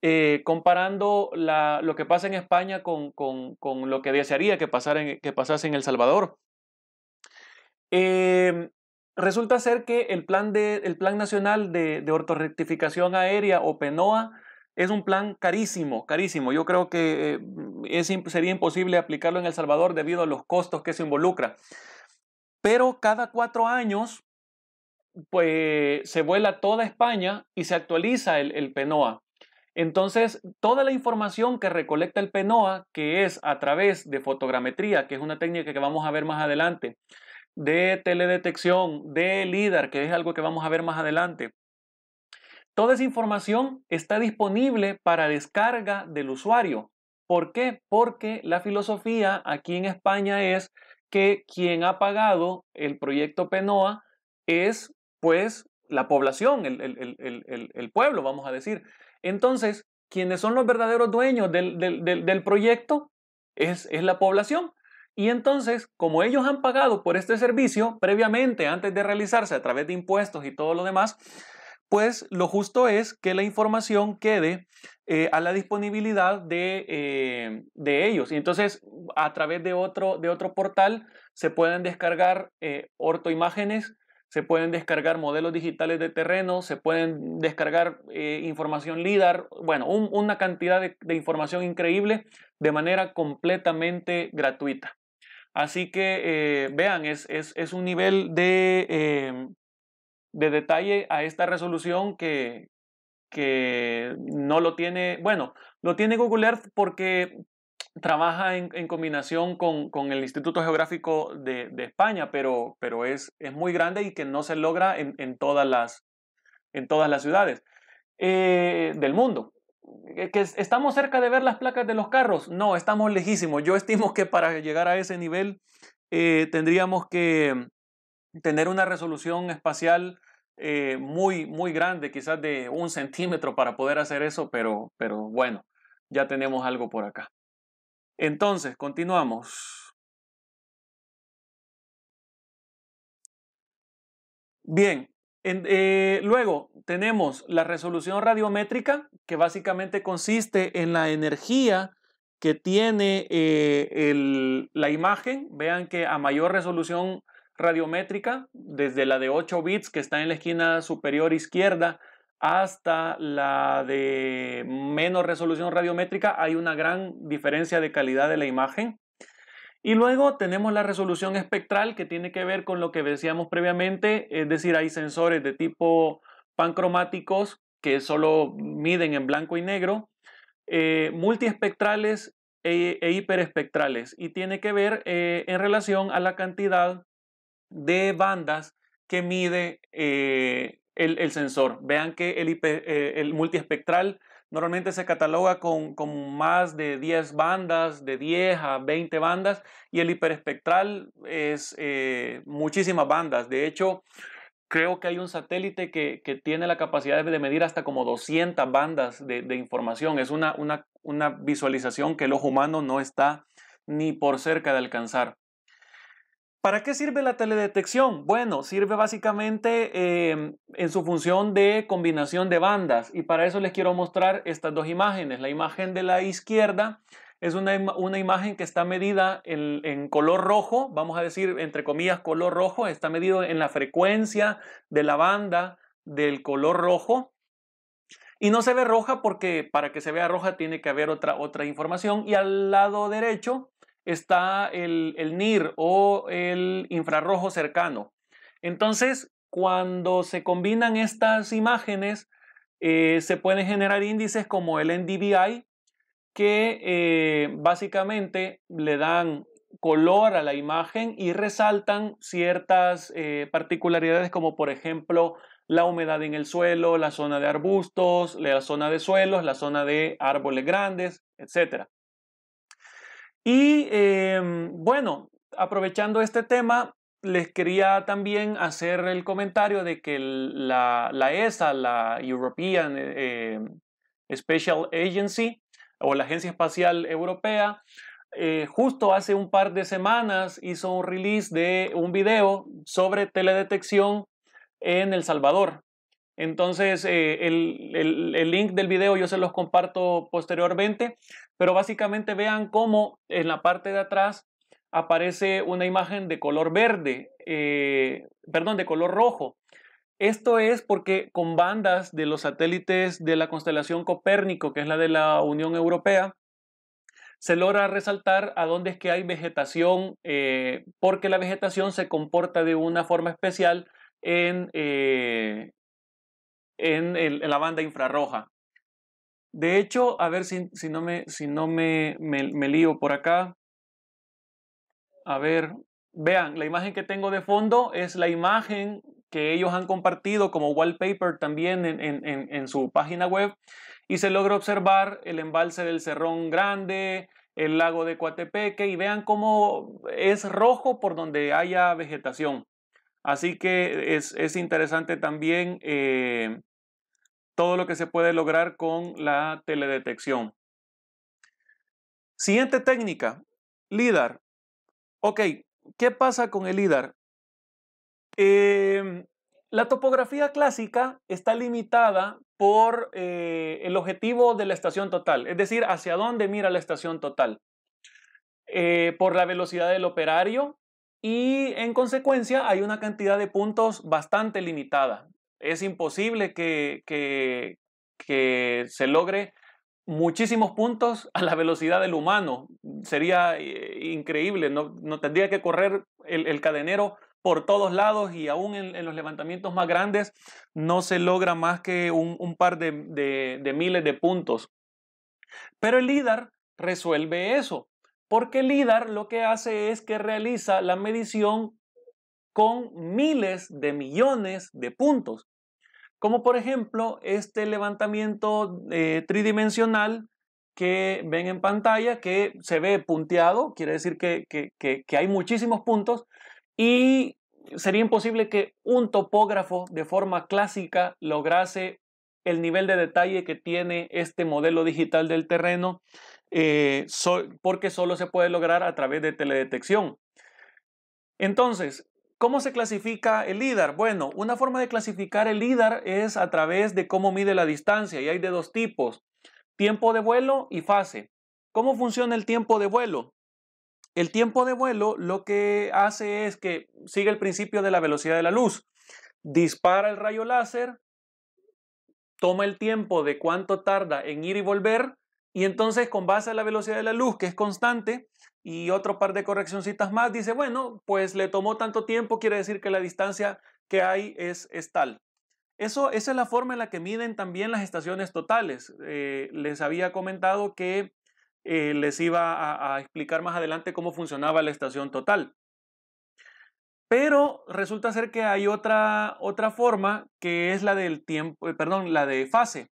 eh, comparando lo que pasa en España con, lo que desearía que, que pasase en El Salvador. Eh, resulta ser que el plan, plan nacional de, de ortorectificación aérea o PENOA es un plan carísimo, carísimo. Yo creo que eh, sería imposible aplicarlo en El Salvador debido a los costos que se involucra. Pero cada cuatro años, pues se vuela toda España y se actualiza el, el PENOA. Entonces, toda la información que recolecta el PENOA, que es a través de fotogrametría, que es una técnica que vamos a ver más adelante, de teledetección, de LIDAR, que es algo que vamos a ver más adelante, Toda esa información está disponible para descarga del usuario. ¿Por qué? Porque la filosofía aquí en España es que quien ha pagado el proyecto PENOA es pues la población, el, pueblo, vamos a decir. Entonces, quienes son los verdaderos dueños del, proyecto es la población. Y entonces, como ellos han pagado por este servicio previamente, antes de realizarse a través de impuestos y todo lo demás, pues lo justo es que la información quede eh, a la disponibilidad eh, de, ellos. Y entonces, a través de otro, de otro portal, se pueden descargar eh, ortoimágenes, se pueden descargar modelos digitales de terreno, se pueden descargar eh, información LIDAR, bueno, una cantidad de, información increíble de manera completamente gratuita. Así que vean, es, un nivel de, em, de detalle a esta resolución que, que no lo tiene, bueno, lo tiene Google Earth porque trabaja en, en combinación con, con, el Instituto Geográfico de, de España, pero, pero es, es, muy grande y que no se logra en, en, todas, las, en todas, las, ciudades eh, del mundo. Eh, ¿Que ¿Estamos cerca de ver las placas de los carros? No, estamos lejísimos. Yo estimo que para llegar a ese nivel eh, tendríamos que, tener una resolución espacial eh, muy, muy grande, quizás de un centímetro para poder hacer eso, pero, pero bueno, ya tenemos algo por acá. Entonces, continuamos. Bien, eh, luego tenemos la resolución radiométrica, que básicamente consiste en la energía que tiene eh, la imagen. Vean que a mayor resolución radiométrica, desde la de 8 bits que está en la esquina superior izquierda hasta la de menos resolución radiométrica, hay una gran diferencia de calidad de la imagen. Y luego tenemos la resolución espectral que tiene que ver con lo que decíamos previamente, es decir, hay sensores de tipo pancromáticos que solo miden en blanco y negro, eh, multiespectrales e, e, hiperespectrales y tiene que ver eh, en relación a la cantidad de bandas que mide eh, el, sensor. Vean que eh, el, multiespectral normalmente se cataloga con, más de 10 bandas, de 10 a 20 bandas, y el hiperespectral es eh, muchísimas bandas. De hecho, creo que hay un satélite que, tiene la capacidad de medir hasta como 200 bandas de, información. Es una visualización que el ojo humano no está ni por cerca de alcanzar. ¿Para qué sirve la teledetección? Bueno, sirve básicamente em, en su función de combinación de bandas y para eso les quiero mostrar estas dos imágenes. La imagen de la izquierda es una, una imagen que está medida en, en, color rojo, vamos a decir entre comillas color rojo, está medido en la frecuencia de la banda del color rojo. Y no se ve roja porque para que se vea roja tiene que haber otra, otra información. Y al lado derecho está el, NIR o el infrarrojo cercano. Entonces, cuando se combinan estas imágenes, eh, se pueden generar índices como el NDVI, que eh, básicamente le dan color a la imagen y resaltan ciertas eh, particularidades como por ejemplo la humedad en el suelo, la zona de arbustos, la zona de suelos, la zona de árboles grandes, etc. Y em, bueno, aprovechando este tema, les quería también hacer el comentario de que la, ESA, e la European eh, em, Special Agency, o la Agencia Espacial Europea, eh, justo hace un par de semanas hizo un release de un video sobre teledetección en El Salvador. Entonces, eh, el, link del video yo se los comparto posteriormente, pero básicamente vean cómo en la parte de atrás aparece una imagen de color verde, eh, perdón, de color rojo. Esto es porque con bandas de los satélites de la constelación Copérnico, que es la de la Unión Europea, se logra resaltar a dónde es que hay vegetación, eh, porque la vegetación se comporta de una forma especial en, en, la banda infrarroja. De hecho, a ver si, si no, me, si no me, me, lío por acá. A ver, vean, la imagen que tengo de fondo es la imagen que ellos han compartido como wallpaper también en, en, su página web y se logra observar el embalse del Cerrón Grande, el lago de Coatepeque y vean cómo es rojo por donde haya vegetación. Así que es, es interesante también eh, todo lo que se puede lograr con la teledetección. Siguiente técnica, LIDAR. Ok, ¿qué pasa con el LIDAR? Em, la topografía clásica está limitada por eh, el objetivo de la estación total, es decir, hacia dónde mira la estación total, eh, por la velocidad del operario y en consecuencia hay una cantidad de puntos bastante limitada es imposible que, que, se logre muchísimos puntos a la velocidad del humano. Sería eh, increíble, no, tendría que correr el, cadenero por todos lados y aún en, los levantamientos más grandes no se logra más que un, par de, de, miles de puntos. Pero el LIDAR resuelve eso, porque el LIDAR lo que hace es que realiza la medición con miles de millones de puntos, como por ejemplo este levantamiento eh, tridimensional que ven en pantalla, que se ve punteado, quiere decir que, hay muchísimos puntos, y sería imposible que un topógrafo de forma clásica lograse el nivel de detalle que tiene este modelo digital del terreno, eh, porque solo se puede lograr a través de teledetección. Entonces, ¿Cómo se clasifica el LIDAR? Bueno, una forma de clasificar el LIDAR es a través de cómo mide la distancia y hay de dos tipos, tiempo de vuelo y fase. ¿Cómo funciona el tiempo de vuelo? El tiempo de vuelo lo que hace es que sigue el principio de la velocidad de la luz. Dispara el rayo láser, toma el tiempo de cuánto tarda en ir y volver y entonces con base a la velocidad de la luz, que es constante, y otro par de correccioncitas más, dice, bueno, pues le tomó tanto tiempo, quiere decir que la distancia que hay es, tal. Eso, esa es la forma en la que miden también las estaciones totales. Eh, les había comentado que eh, les iba a, a explicar más adelante cómo funcionaba la estación total. Pero resulta ser que hay otra, otra forma que es la del tiempo, eh, perdón, la de fase.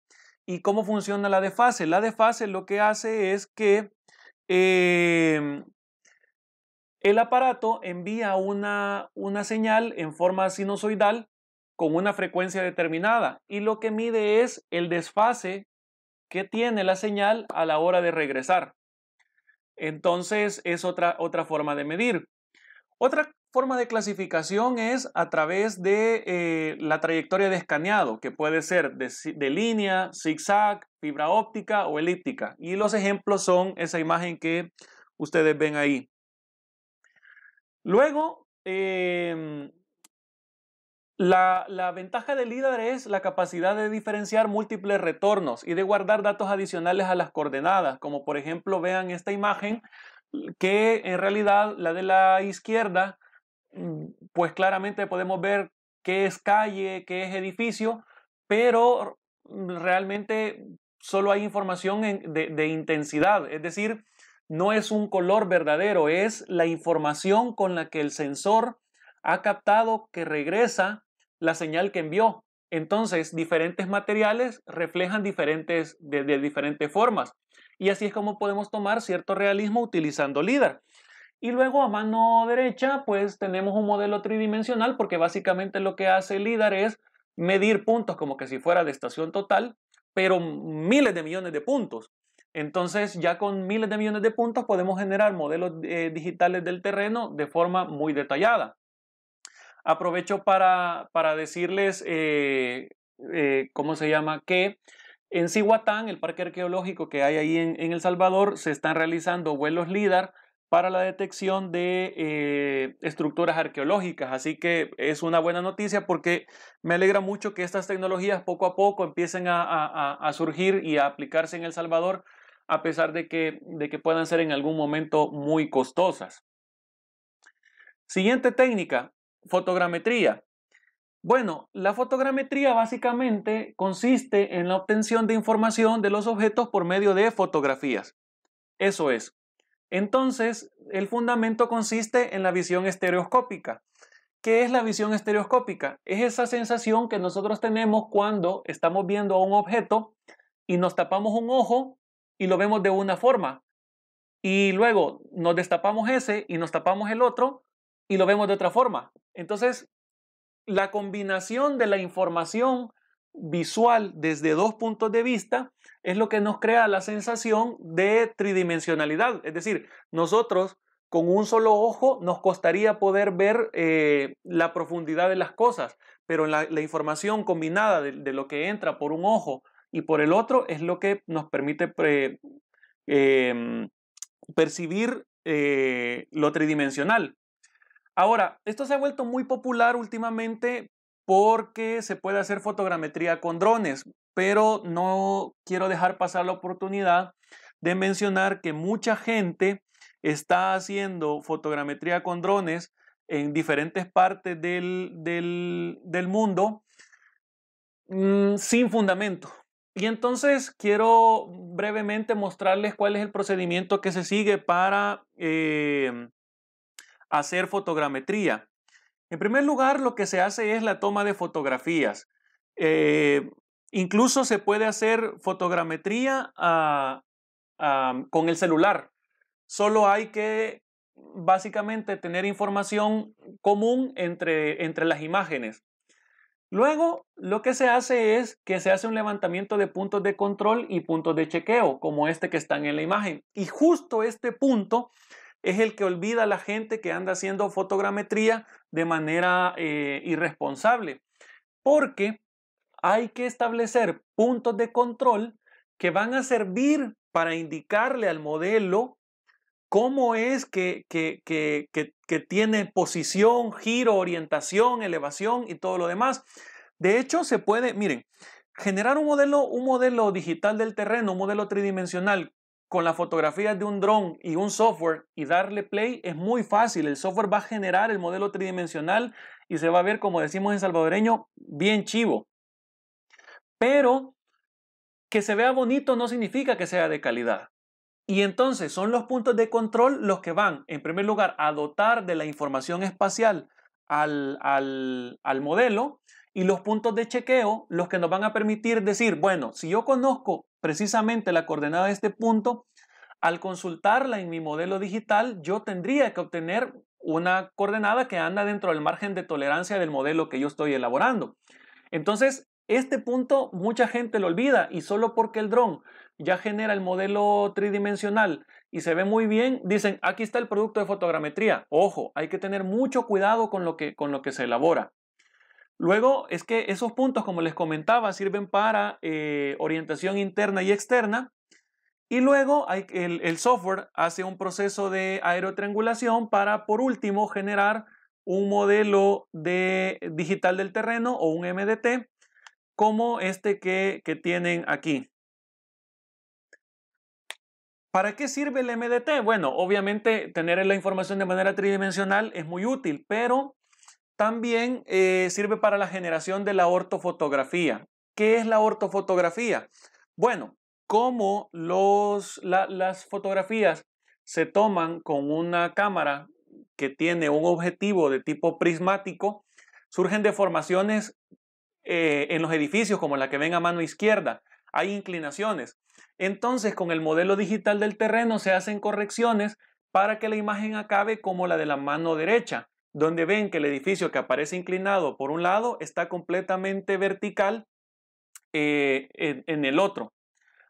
¿Y cómo funciona la de fase? La de fase lo que hace es que Em, el aparato envía una, una señal en forma sinusoidal con una frecuencia determinada y lo que mide es el desfase que tiene la señal a la hora de regresar. Entonces es otra, otra forma de medir. Otra forma de clasificación es a través de eh, la trayectoria de escaneado, que puede ser de, línea, zigzag, fibra óptica o elíptica. Y los ejemplos son esa imagen que ustedes ven ahí. Luego, em, la, ventaja del LIDAR es la capacidad de diferenciar múltiples retornos y de guardar datos adicionales a las coordenadas, como por ejemplo vean esta imagen que en realidad la de la izquierda Mm, pues claramente podemos ver qué es calle, qué es edificio, pero realmente solo hay información de, intensidad, es decir, no es un color verdadero, es la información con la que el sensor ha captado que regresa la señal que envió. Entonces, diferentes materiales reflejan diferentes, de, de diferentes formas. Y así es como podemos tomar cierto realismo utilizando LIDAR. Y luego a mano derecha, pues tenemos un modelo tridimensional porque básicamente lo que hace el LIDAR es medir puntos como que si fuera de estación total, pero miles de millones de puntos. Entonces ya con miles de millones de puntos podemos generar modelos eh, digitales del terreno de forma muy detallada. Aprovecho para, decirles eh, eh, cómo se llama que en Cihuatán, el parque arqueológico que hay ahí en, en El Salvador, se están realizando vuelos LIDAR para la detección de eh, estructuras arqueológicas. Así que es una buena noticia porque me alegra mucho que estas tecnologías poco a poco empiecen a, surgir y a aplicarse en El Salvador, a pesar de que, de que puedan ser en algún momento muy costosas. Siguiente técnica, fotogrametría. Bueno, la fotogrametría básicamente consiste en la obtención de información de los objetos por medio de fotografías. Eso es, entonces, el fundamento consiste en la visión estereoscópica. ¿Qué es la visión estereoscópica? Es esa sensación que nosotros tenemos cuando estamos viendo a un objeto y nos tapamos un ojo y lo vemos de una forma. Y luego nos destapamos ese y nos tapamos el otro y lo vemos de otra forma. Entonces, la combinación de la información visual desde dos puntos de vista es lo que nos crea la sensación de tridimensionalidad. Es decir, nosotros con un solo ojo nos costaría poder ver eh, la profundidad de las cosas, pero la, información combinada de, lo que entra por un ojo y por el otro es lo que nos permite em, percibir eh, lo tridimensional. Ahora, esto se ha vuelto muy popular últimamente porque se puede hacer fotogrametría con drones, pero no quiero dejar pasar la oportunidad de mencionar que mucha gente está haciendo fotogrametría con drones en diferentes partes del, mundo mm, sin fundamento. Y entonces quiero brevemente mostrarles cuál es el procedimiento que se sigue para eh, hacer fotogrametría. En primer lugar, lo que se hace es la toma de fotografías. Eh, incluso se puede hacer fotogrametría con el celular. Solo hay que básicamente tener información común entre, entre las imágenes. Luego, lo que se hace es que se hace un levantamiento de puntos de control y puntos de chequeo, como este que están en la imagen. Y justo este punto es el que olvida a la gente que anda haciendo fotogrametría de manera eh, irresponsable. Porque hay que establecer puntos de control que van a servir para indicarle al modelo cómo es que, que, tiene posición, giro, orientación, elevación y todo lo demás. De hecho, se puede, miren, generar un modelo, un modelo digital del terreno, un modelo tridimensional con las fotografías de un dron y un software y darle play es muy fácil. El software va a generar el modelo tridimensional y se va a ver, como decimos en salvadoreño, bien chivo. Pero que se vea bonito no significa que sea de calidad. Y entonces son los puntos de control los que van, en primer lugar, a dotar de la información espacial al, al, al modelo y los puntos de chequeo, los que nos van a permitir decir, bueno, si yo conozco precisamente la coordenada de este punto, al consultarla en mi modelo digital, yo tendría que obtener una coordenada que anda dentro del margen de tolerancia del modelo que yo estoy elaborando. Entonces, este punto mucha gente lo olvida y solo porque el dron ya genera el modelo tridimensional y se ve muy bien, dicen, aquí está el producto de fotogrametría. Ojo, hay que tener mucho cuidado con lo que, con lo que se elabora. Luego es que esos puntos, como les comentaba, sirven para eh, orientación interna y externa. Y luego el, software hace un proceso de aerotriangulación para, por último, generar un modelo de digital del terreno o un MDT como este que tienen aquí. ¿Para qué sirve el MDT? Bueno, obviamente tener la información de manera tridimensional es muy útil, pero también eh, sirve para la generación de la ortofotografía. ¿Qué es la ortofotografía? Bueno, como las fotografías se toman con una cámara que tiene un objetivo de tipo prismático, surgen deformaciones eh, en los edificios como la que ven a mano izquierda. Hay inclinaciones. Entonces, con el modelo digital del terreno se hacen correcciones para que la imagen acabe como la de la mano derecha donde ven que el edificio que aparece inclinado por un lado está completamente vertical eh, en, el otro.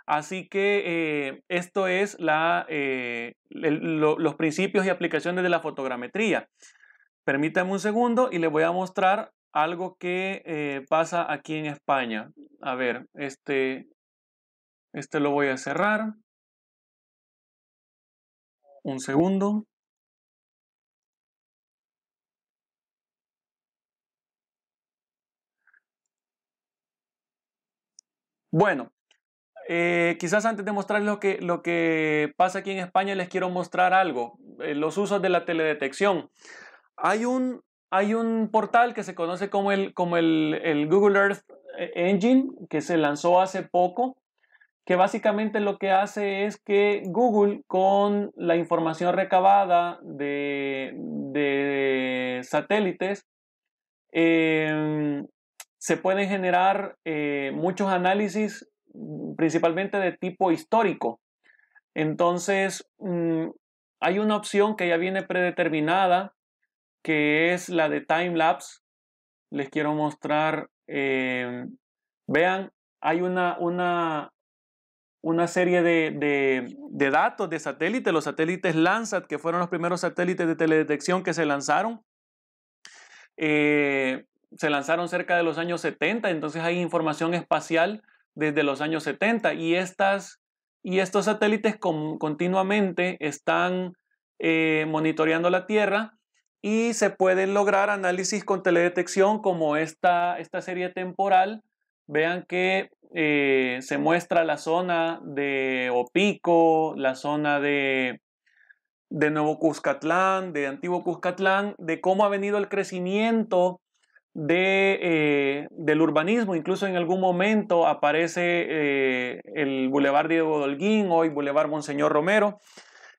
Así que eh, esto es la, eh, los principios y aplicaciones de la fotogrametría. Permítame un segundo y les voy a mostrar algo que pasa aquí en España. A ver, este, este lo voy a cerrar. Un segundo. Bueno, eh, quizás antes de mostrarles lo que, lo que pasa aquí en España, les quiero mostrar algo, eh, los usos de la teledetección. Hay un, hay un portal que se conoce como, el, como el, Google Earth eh, Engine, que se lanzó hace poco, que básicamente lo que hace es que Google, con la información recabada de, de satélites, em, se pueden generar eh, muchos análisis, mm, principalmente de tipo histórico. Entonces, mm, hay una opción que ya viene predeterminada, que es la de time lapse. Les quiero mostrar, eh, vean, hay una, una, una serie de, datos de satélite, los satélites Landsat, que fueron los primeros satélites de teledetección que se lanzaron. Eh, se lanzaron cerca de los años 70, entonces hay información espacial desde los años 70 y, estas, y estos satélites continuamente están eh, monitoreando la Tierra y se pueden lograr análisis con teledetección como esta, esta serie temporal. Vean que eh, se muestra la zona de Opico, la zona de, de Nuevo Cuscatlán, de Antiguo Cuscatlán, de cómo ha venido el crecimiento de, eh, del urbanismo. Incluso en algún momento aparece eh, el Boulevard Diego Dolguín, hoy Boulevard Monseñor Romero.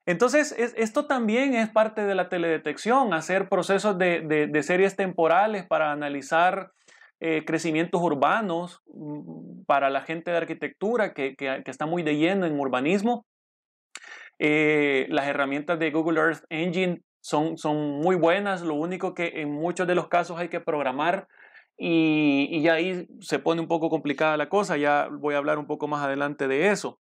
Entonces, esto también es parte de la teledetección, hacer procesos de, series temporales para analizar eh, crecimientos urbanos mm, para la gente de arquitectura que, está muy de lleno en urbanismo. las herramientas de Google Earth Engine son, son muy buenas, lo único que en muchos de los casos hay que programar y, y ahí se pone un poco complicada la cosa, ya voy a hablar un poco más adelante de eso.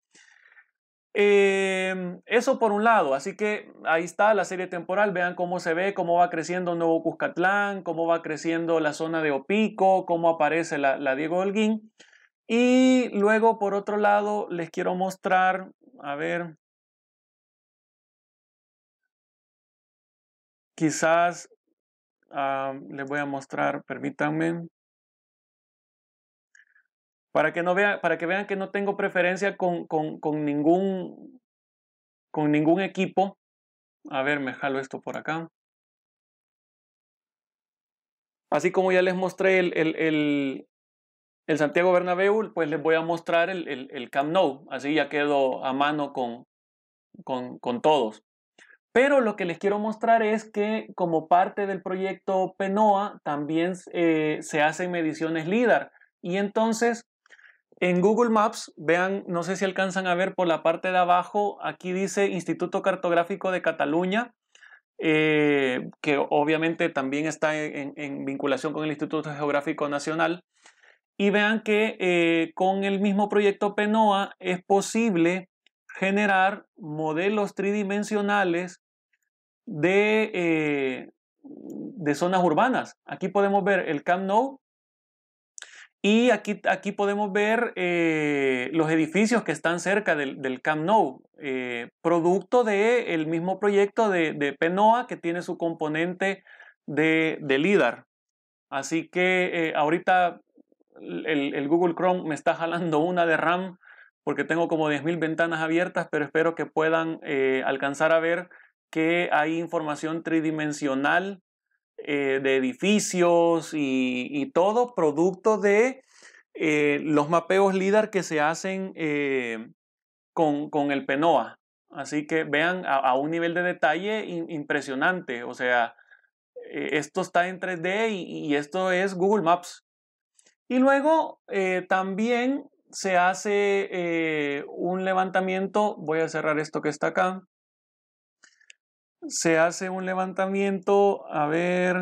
Em, eso por un lado, así que ahí está la serie temporal, vean cómo se ve, cómo va creciendo Nuevo Cuscatlán, cómo va creciendo la zona de Opico, cómo aparece la, la Diego Holguín. Y luego, por otro lado, les quiero mostrar, a ver, quizás ah, les voy a mostrar, permítanme, para que, no vea, para que vean que no tengo preferencia con, con, ningún, con ningún equipo. A ver, me jalo esto por acá. Así como ya les mostré el, el, el, Santiago Bernabéu, pues les voy a mostrar el, Camp Nou. Así ya quedo a mano con, con todos. Pero lo que les quiero mostrar es que como parte del proyecto PENOA también eh, se hacen mediciones LIDAR. Y entonces en Google Maps, vean, no sé si alcanzan a ver por la parte de abajo, aquí dice Instituto Cartográfico de Cataluña, eh, que obviamente también está en, vinculación con el Instituto Geográfico Nacional. Y vean que eh, con el mismo proyecto PENOA es posible generar modelos tridimensionales de, eh, de zonas urbanas. Aquí podemos ver el Camp Nou y aquí, aquí podemos ver eh, los edificios que están cerca del, Camp Nou, eh, producto del mismo proyecto de, Penoa que tiene su componente de, de LIDAR. Así que ahorita el, el, Google Chrome me está jalando una de RAM porque tengo como 10.000 ventanas abiertas, pero espero que puedan alcanzar a ver que hay información tridimensional eh, de edificios y, todo producto de eh, los mapeos LIDAR que se hacen eh, con, el PENOA. Así que vean a, un nivel de detalle impresionante. O sea, esto está en 3D y, esto es Google Maps. Y luego también se hace un levantamiento, voy a cerrar esto que está acá, se hace un levantamiento, a ver,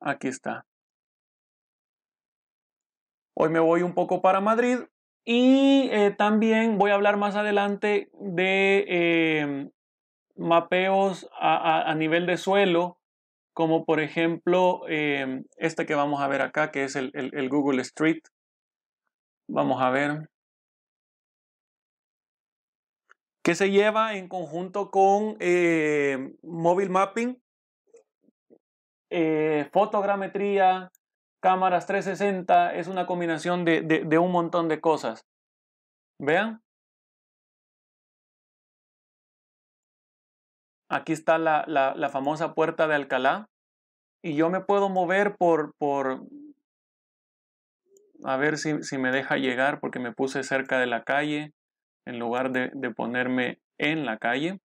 aquí está. Hoy me voy un poco para Madrid y eh, también voy a hablar más adelante de em, mapeos a, nivel de suelo, como por ejemplo em, este que vamos a ver acá, que es el Google Street. Vamos a ver que se lleva en conjunto con eh, móvil Mapping, eh, fotogrametría, cámaras 360, es una combinación de, un montón de cosas. Vean. Aquí está la, famosa puerta de Alcalá. Y yo me puedo mover por... por a ver si me deja llegar porque me puse cerca de la calle en lugar de, ponerme en la calle.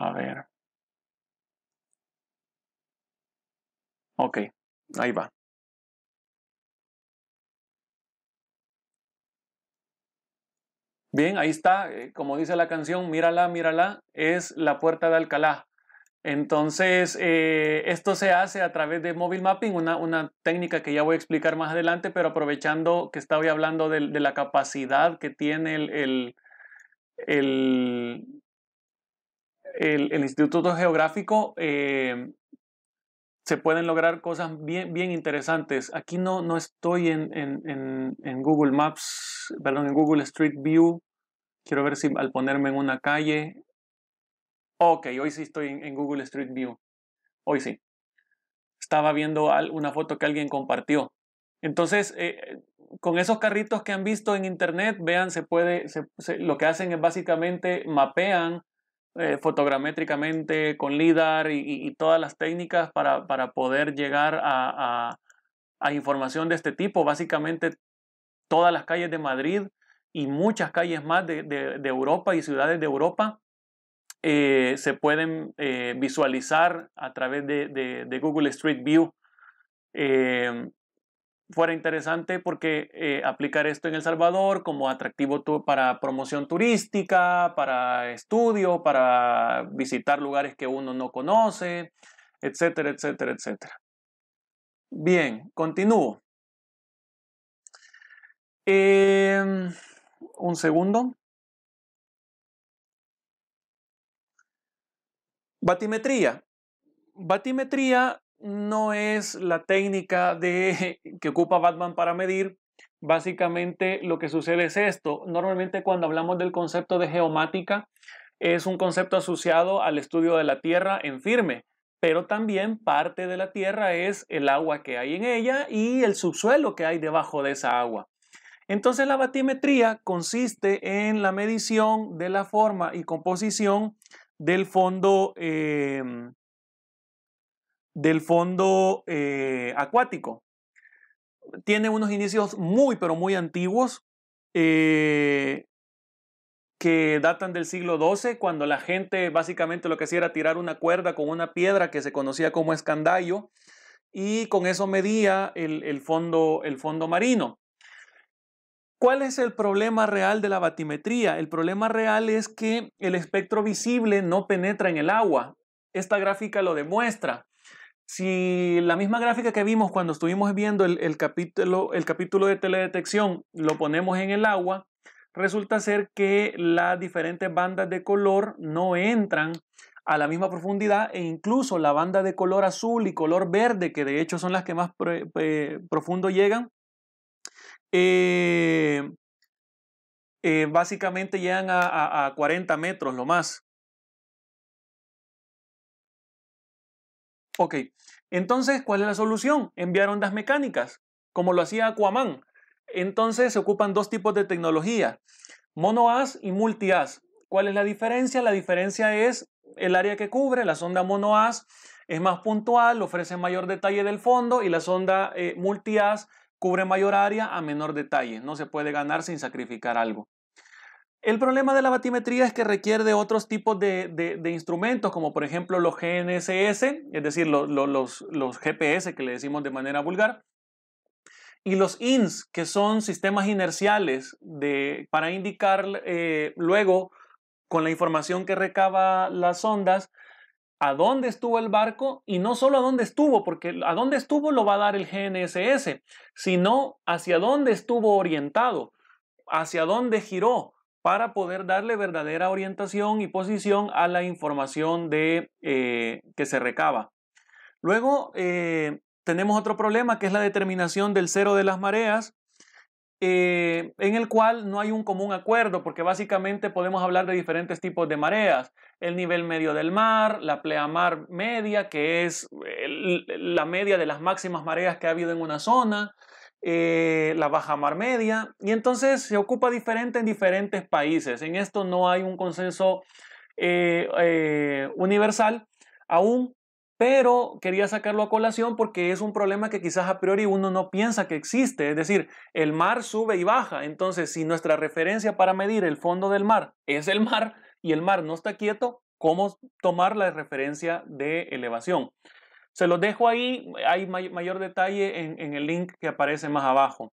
A ver. Ok, ahí va. Bien, ahí está, eh, como dice la canción, mírala, mírala, es la puerta de Alcalá. Entonces, eh, esto se hace a través de mobile mapping, una, técnica que ya voy a explicar más adelante, pero aprovechando que estaba hablando de, la capacidad que tiene el, el, Instituto Geográfico, eh, se pueden lograr cosas bien, bien interesantes. Aquí no, no estoy en, en, Google Maps, perdón, en Google Street View. Quiero ver si al ponerme en una calle Ok, hoy sí estoy en, Google Street View. Hoy sí. Estaba viendo una foto que alguien compartió. Entonces, eh, eh, con esos carritos que han visto en internet, vean, se puede, lo que hacen es básicamente mapean eh, fotogramétricamente con LIDAR y, todas las técnicas para, poder llegar a, información de este tipo. Básicamente, todas las calles de Madrid y muchas calles más de Europa y ciudades de Europa eh, se pueden eh, visualizar a través de, Google Street View. Eh, fuera interesante porque aplicar esto en El Salvador como atractivo para promoción turística, para estudio, para visitar lugares que uno no conoce, etcétera, etcétera, etcétera. Bien, continúo. Em, un segundo. Batimetría. Batimetría no es la técnica de, que ocupa Batman para medir. Básicamente lo que sucede es esto. Normalmente cuando hablamos del concepto de geomática, es un concepto asociado al estudio de la Tierra en firme, pero también parte de la Tierra es el agua que hay en ella y el subsuelo que hay debajo de esa agua. Entonces la batimetría consiste en la medición de la forma y composición del fondo, em, del fondo eh, acuático. Tiene unos inicios muy, pero muy antiguos eh, que datan del siglo XII, cuando la gente básicamente lo que hacía era tirar una cuerda con una piedra que se conocía como escandallo y con eso medía el fondo, el fondo marino. ¿Cuál es el problema real de la batimetría? El problema real es que el espectro visible no penetra en el agua. Esta gráfica lo demuestra. Si la misma gráfica que vimos cuando estuvimos viendo el, capítulo, el capítulo de teledetección lo ponemos en el agua, resulta ser que las diferentes bandas de color no entran a la misma profundidad e incluso la banda de color azul y color verde, que de hecho son las que más profundo llegan, eh, eh, básicamente llegan a, 40 metros lo más. Ok, entonces, ¿cuál es la solución? Enviar ondas mecánicas, como lo hacía Aquaman. Entonces se ocupan dos tipos de tecnología, monoas y multias. ¿Cuál es la diferencia? La diferencia es el área que cubre, la sonda monoas es más puntual, ofrece mayor detalle del fondo y la sonda multi eh, multias Cubre mayor área a menor detalle. No se puede ganar sin sacrificar algo. El problema de la batimetría es que requiere de otros tipos de, instrumentos, como por ejemplo los GNSS, es decir, los, GPS que le decimos de manera vulgar, y los INS, que son sistemas inerciales para indicar eh, luego con la información que recaba las ondas a dónde estuvo el barco y no solo a dónde estuvo, porque a dónde estuvo lo va a dar el GNSS, sino hacia dónde estuvo orientado, hacia dónde giró para poder darle verdadera orientación y posición a la información de, eh, que se recaba. Luego eh, tenemos otro problema que es la determinación del cero de las mareas eh, en el cual no hay un común acuerdo, porque básicamente podemos hablar de diferentes tipos de mareas. El nivel medio del mar, la pleamar media, que es la media de las máximas mareas que ha habido en una zona, eh, la baja mar media, y entonces se ocupa diferente en diferentes países. En esto no hay un consenso eh, universal aún, pero quería sacarlo a colación porque es un problema que quizás a priori uno no piensa que existe, es decir, el mar sube y baja, entonces si nuestra referencia para medir el fondo del mar es el mar y el mar no está quieto, ¿cómo tomar la referencia de elevación? Se lo dejo ahí, hay mayor detalle en el link que aparece más abajo.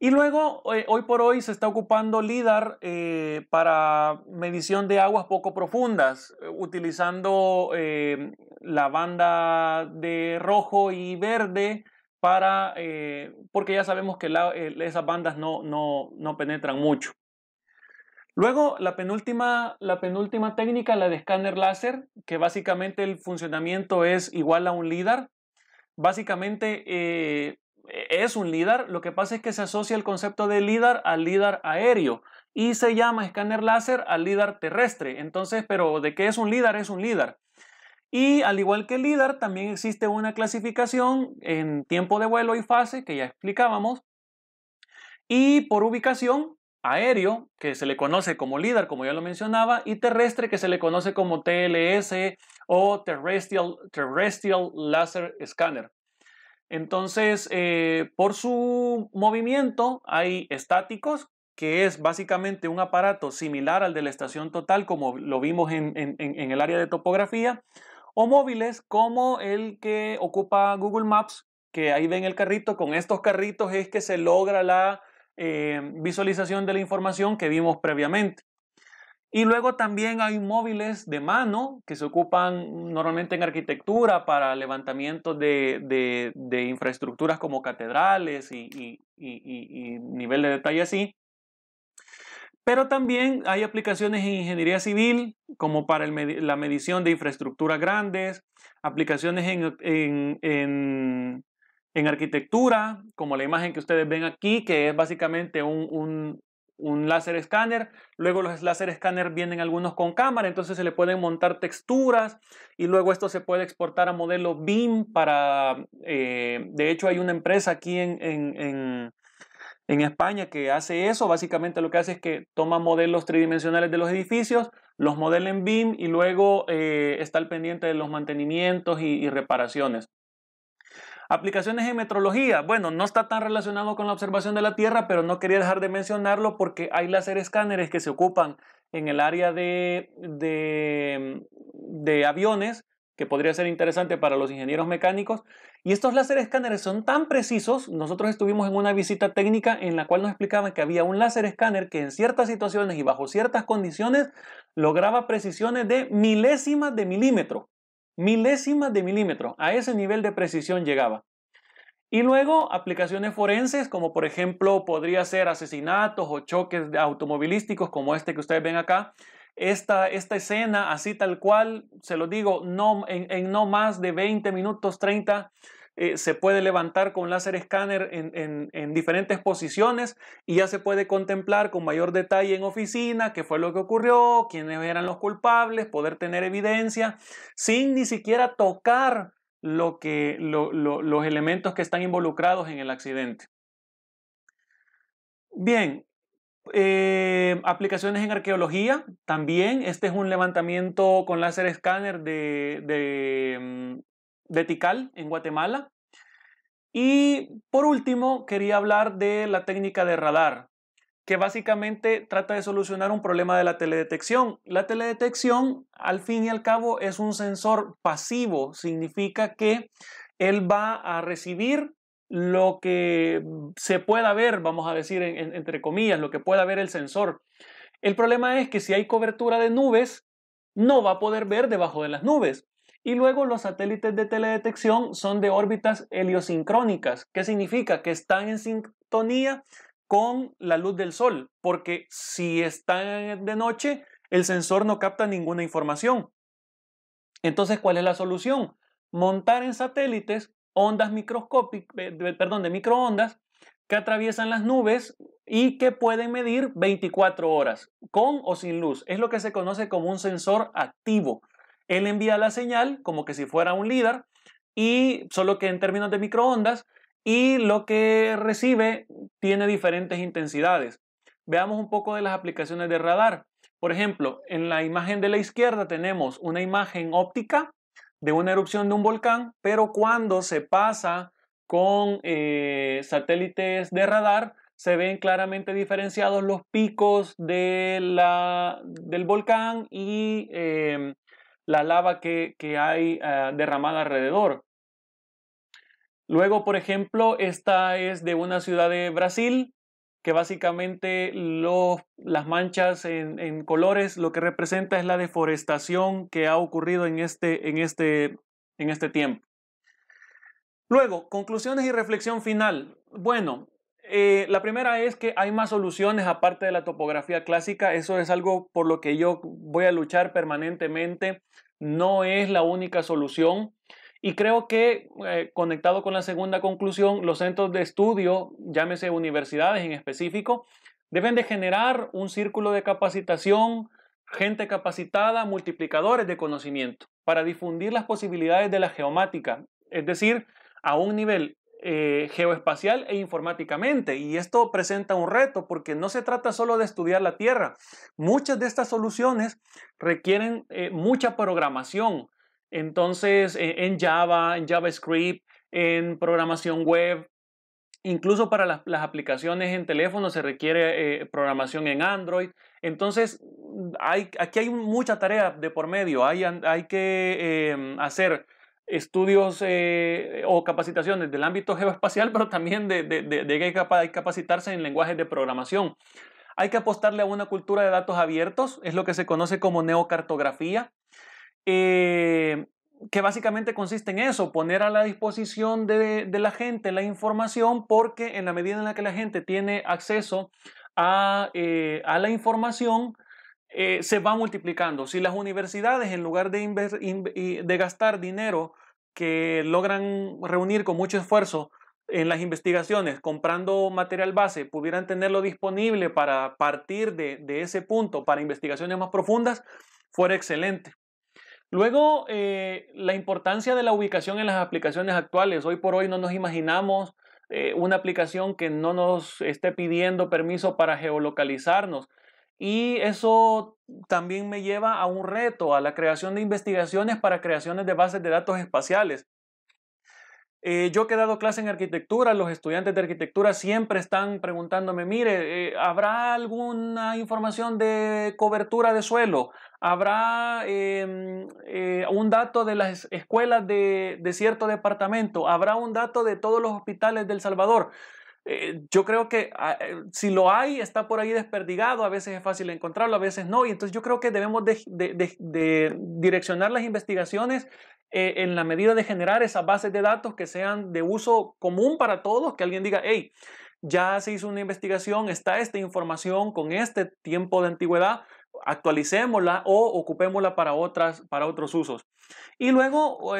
Y luego, eh, hoy por hoy se está ocupando LIDAR eh, para medición de aguas poco profundas, eh, utilizando la banda de rojo y verde para, porque ya sabemos que esas bandas no, no, no, penetran mucho. Luego, la penúltima, la penúltima técnica, la de escáner láser, que básicamente el funcionamiento es igual a un LIDAR. Básicamente e-, es un LIDAR, lo que pasa es que se asocia el concepto de LIDAR al LIDAR aéreo y se llama escáner láser al LIDAR terrestre. Entonces, pero de qué es un LIDAR, es un LIDAR. Y al igual que el LIDAR, también existe una clasificación en tiempo de vuelo y fase, que ya explicábamos, y por ubicación, aéreo, que se le conoce como LIDAR, como ya lo mencionaba, y terrestre, que se le conoce como TLS o Terrestrial, Terrestrial Laser Scanner. Entonces, eh, por su movimiento hay estáticos, que es básicamente un aparato similar al de la estación total, como lo vimos en, el área de topografía, o móviles como el que ocupa Google Maps, que ahí ven el carrito, con estos carritos es que se logra la eh, visualización de la información que vimos previamente. Y luego también hay móviles de mano que se ocupan normalmente en arquitectura para levantamiento de, de, infraestructuras como catedrales y, nivel de detalle así. Pero también hay aplicaciones en ingeniería civil como para la medición de infraestructuras grandes, aplicaciones en, arquitectura, como la imagen que ustedes ven aquí, que es básicamente un, un láser escáner, luego los láser escáner vienen algunos con cámara, entonces se le pueden montar texturas y luego esto se puede exportar a modelo BIM para, eh, de hecho hay una empresa aquí en, España que hace eso, básicamente lo que hace es que toma modelos tridimensionales de los edificios, los modela en BIM y luego eh, está al pendiente de los mantenimientos y reparaciones. Aplicaciones en metrología. Bueno, no está tan relacionado con la observación de la Tierra, pero no quería dejar de mencionarlo porque hay láser escáneres que se ocupan en el área de, de, de aviones, que podría ser interesante para los ingenieros mecánicos. Y estos láser escáneres son tan precisos. Nosotros estuvimos en una visita técnica en la cual nos explicaban que había un láser escáner que en ciertas situaciones y bajo ciertas condiciones lograba precisiones de milésimas de milímetro milésimas de milímetro. A ese nivel de precisión llegaba. Y luego aplicaciones forenses, como por ejemplo podría ser asesinatos o choques automovilísticos como este que ustedes ven acá. Esta, esta escena así tal cual, se lo digo, no, en, en no más de 20 minutos, 30 eh, se puede levantar con láser escáner en, diferentes posiciones y ya se puede contemplar con mayor detalle en oficina qué fue lo que ocurrió, quiénes eran los culpables, poder tener evidencia, sin ni siquiera tocar lo que, los elementos que están involucrados en el accidente. Bien, eh, aplicaciones en arqueología también. Este es un levantamiento con láser escáner de, mm, Vertical en Guatemala. Y por último, quería hablar de la técnica de radar, que básicamente trata de solucionar un problema de la teledetección. La teledetección, al fin y al cabo, es un sensor pasivo, significa que él va a recibir lo que se pueda ver, vamos a decir entre comillas, lo que pueda ver el sensor. El problema es que si hay cobertura de nubes, no va a poder ver debajo de las nubes. Y luego los satélites de teledetección son de órbitas heliosincrónicas, que significa que están en sintonía con la luz del sol, porque si están de noche, el sensor no capta ninguna información. Entonces, ¿cuál es la solución? Montar en satélites ondas microscópicas, eh, perdón, de microondas que atraviesan las nubes y que pueden medir 24 horas, con o sin luz. Es lo que se conoce como un sensor activo, él envía la señal como que si fuera un líder, y solo que en términos de microondas, y lo que recibe tiene diferentes intensidades. Veamos un poco de las aplicaciones de radar. Por ejemplo, en la imagen de la izquierda tenemos una imagen óptica de una erupción de un volcán, pero cuando se pasa con eh, satélites de radar, se ven claramente diferenciados los picos de la, del volcán y em, la lava que, hay eh, derramada alrededor. Luego, por ejemplo, esta es de una ciudad de Brasil, que básicamente las manchas en, colores lo que representa es la deforestación que ha ocurrido en este, en este, en este tiempo. Luego, conclusiones y reflexión final. Bueno, eh, la primera es que hay más soluciones aparte de la topografía clásica. Eso es algo por lo que yo voy a luchar permanentemente. No es la única solución. Y creo que, eh, conectado con la segunda conclusión, los centros de estudio, llámese universidades en específico, deben de generar un círculo de capacitación, gente capacitada, multiplicadores de conocimiento, para difundir las posibilidades de la geomática. Es decir, a un nivel eh, geoespacial e informáticamente. Y esto presenta un reto porque no se trata solo de estudiar la Tierra. Muchas de estas soluciones requieren eh, mucha programación. Entonces, e, en Java, en JavaScript, en programación web, incluso para las, aplicaciones en teléfono se requiere eh, programación en Android. Entonces, aquí hay mucha tarea de por medio. Hay, hay que em, hacer estudios eh, o capacitaciones del ámbito geoespacial, pero también de, de, de, que capacitarse en lenguajes de programación. Hay que apostarle a una cultura de datos abiertos, es lo que se conoce como neocartografía, eh, que básicamente consiste en eso, poner a la disposición de la gente la información, porque en la medida en la que la gente tiene acceso a, eh, la información, eh, se va multiplicando. Si las universidades, en lugar de, de gastar dinero que logran reunir con mucho esfuerzo en las investigaciones, comprando material base, pudieran tenerlo disponible para partir de, ese punto para investigaciones más profundas, fuera excelente. Luego, eh, la importancia de la ubicación en las aplicaciones actuales. Hoy por hoy no nos imaginamos eh, una aplicación que no nos esté pidiendo permiso para geolocalizarnos. Y eso también me lleva a un reto, a la creación de investigaciones para creaciones de bases de datos espaciales. Eh, yo he dado clase en arquitectura, los estudiantes de arquitectura siempre están preguntándome, mire, eh, ¿habrá alguna información de cobertura de suelo? ¿Habrá em, eh, un dato de las escuelas de, de cierto departamento? ¿Habrá un dato de todos los hospitales del Salvador? Eh, yo creo que ah, eh, si lo hay, está por ahí desperdigado, a veces es fácil encontrarlo, a veces no, y entonces yo creo que debemos de, direccionar las investigaciones eh, en la medida de generar esas bases de datos que sean de uso común para todos, que alguien diga, hey, ya se hizo una investigación, está esta información con este tiempo de antigüedad, actualicémosla o ocupémosla para, otras, para otros usos. Y luego,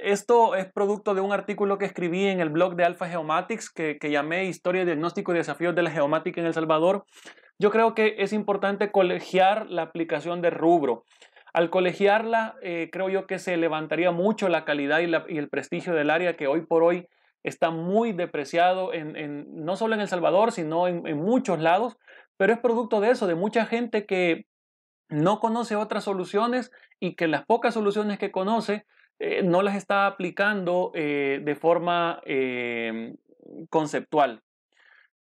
esto es producto de un artículo que escribí en el blog de Alpha Geomatics que, llamé Historia, Diagnóstico y Desafíos de la Geomática en El Salvador. Yo creo que es importante colegiar la aplicación de rubro. Al colegiarla, eh, creo yo que se levantaría mucho la calidad y, el prestigio del área que hoy por hoy está muy depreciado, en, no solo en El Salvador, sino en muchos lados, pero es producto de eso, de mucha gente que no conoce otras soluciones y que las pocas soluciones que conoce eh, no las está aplicando eh, de forma eh, conceptual.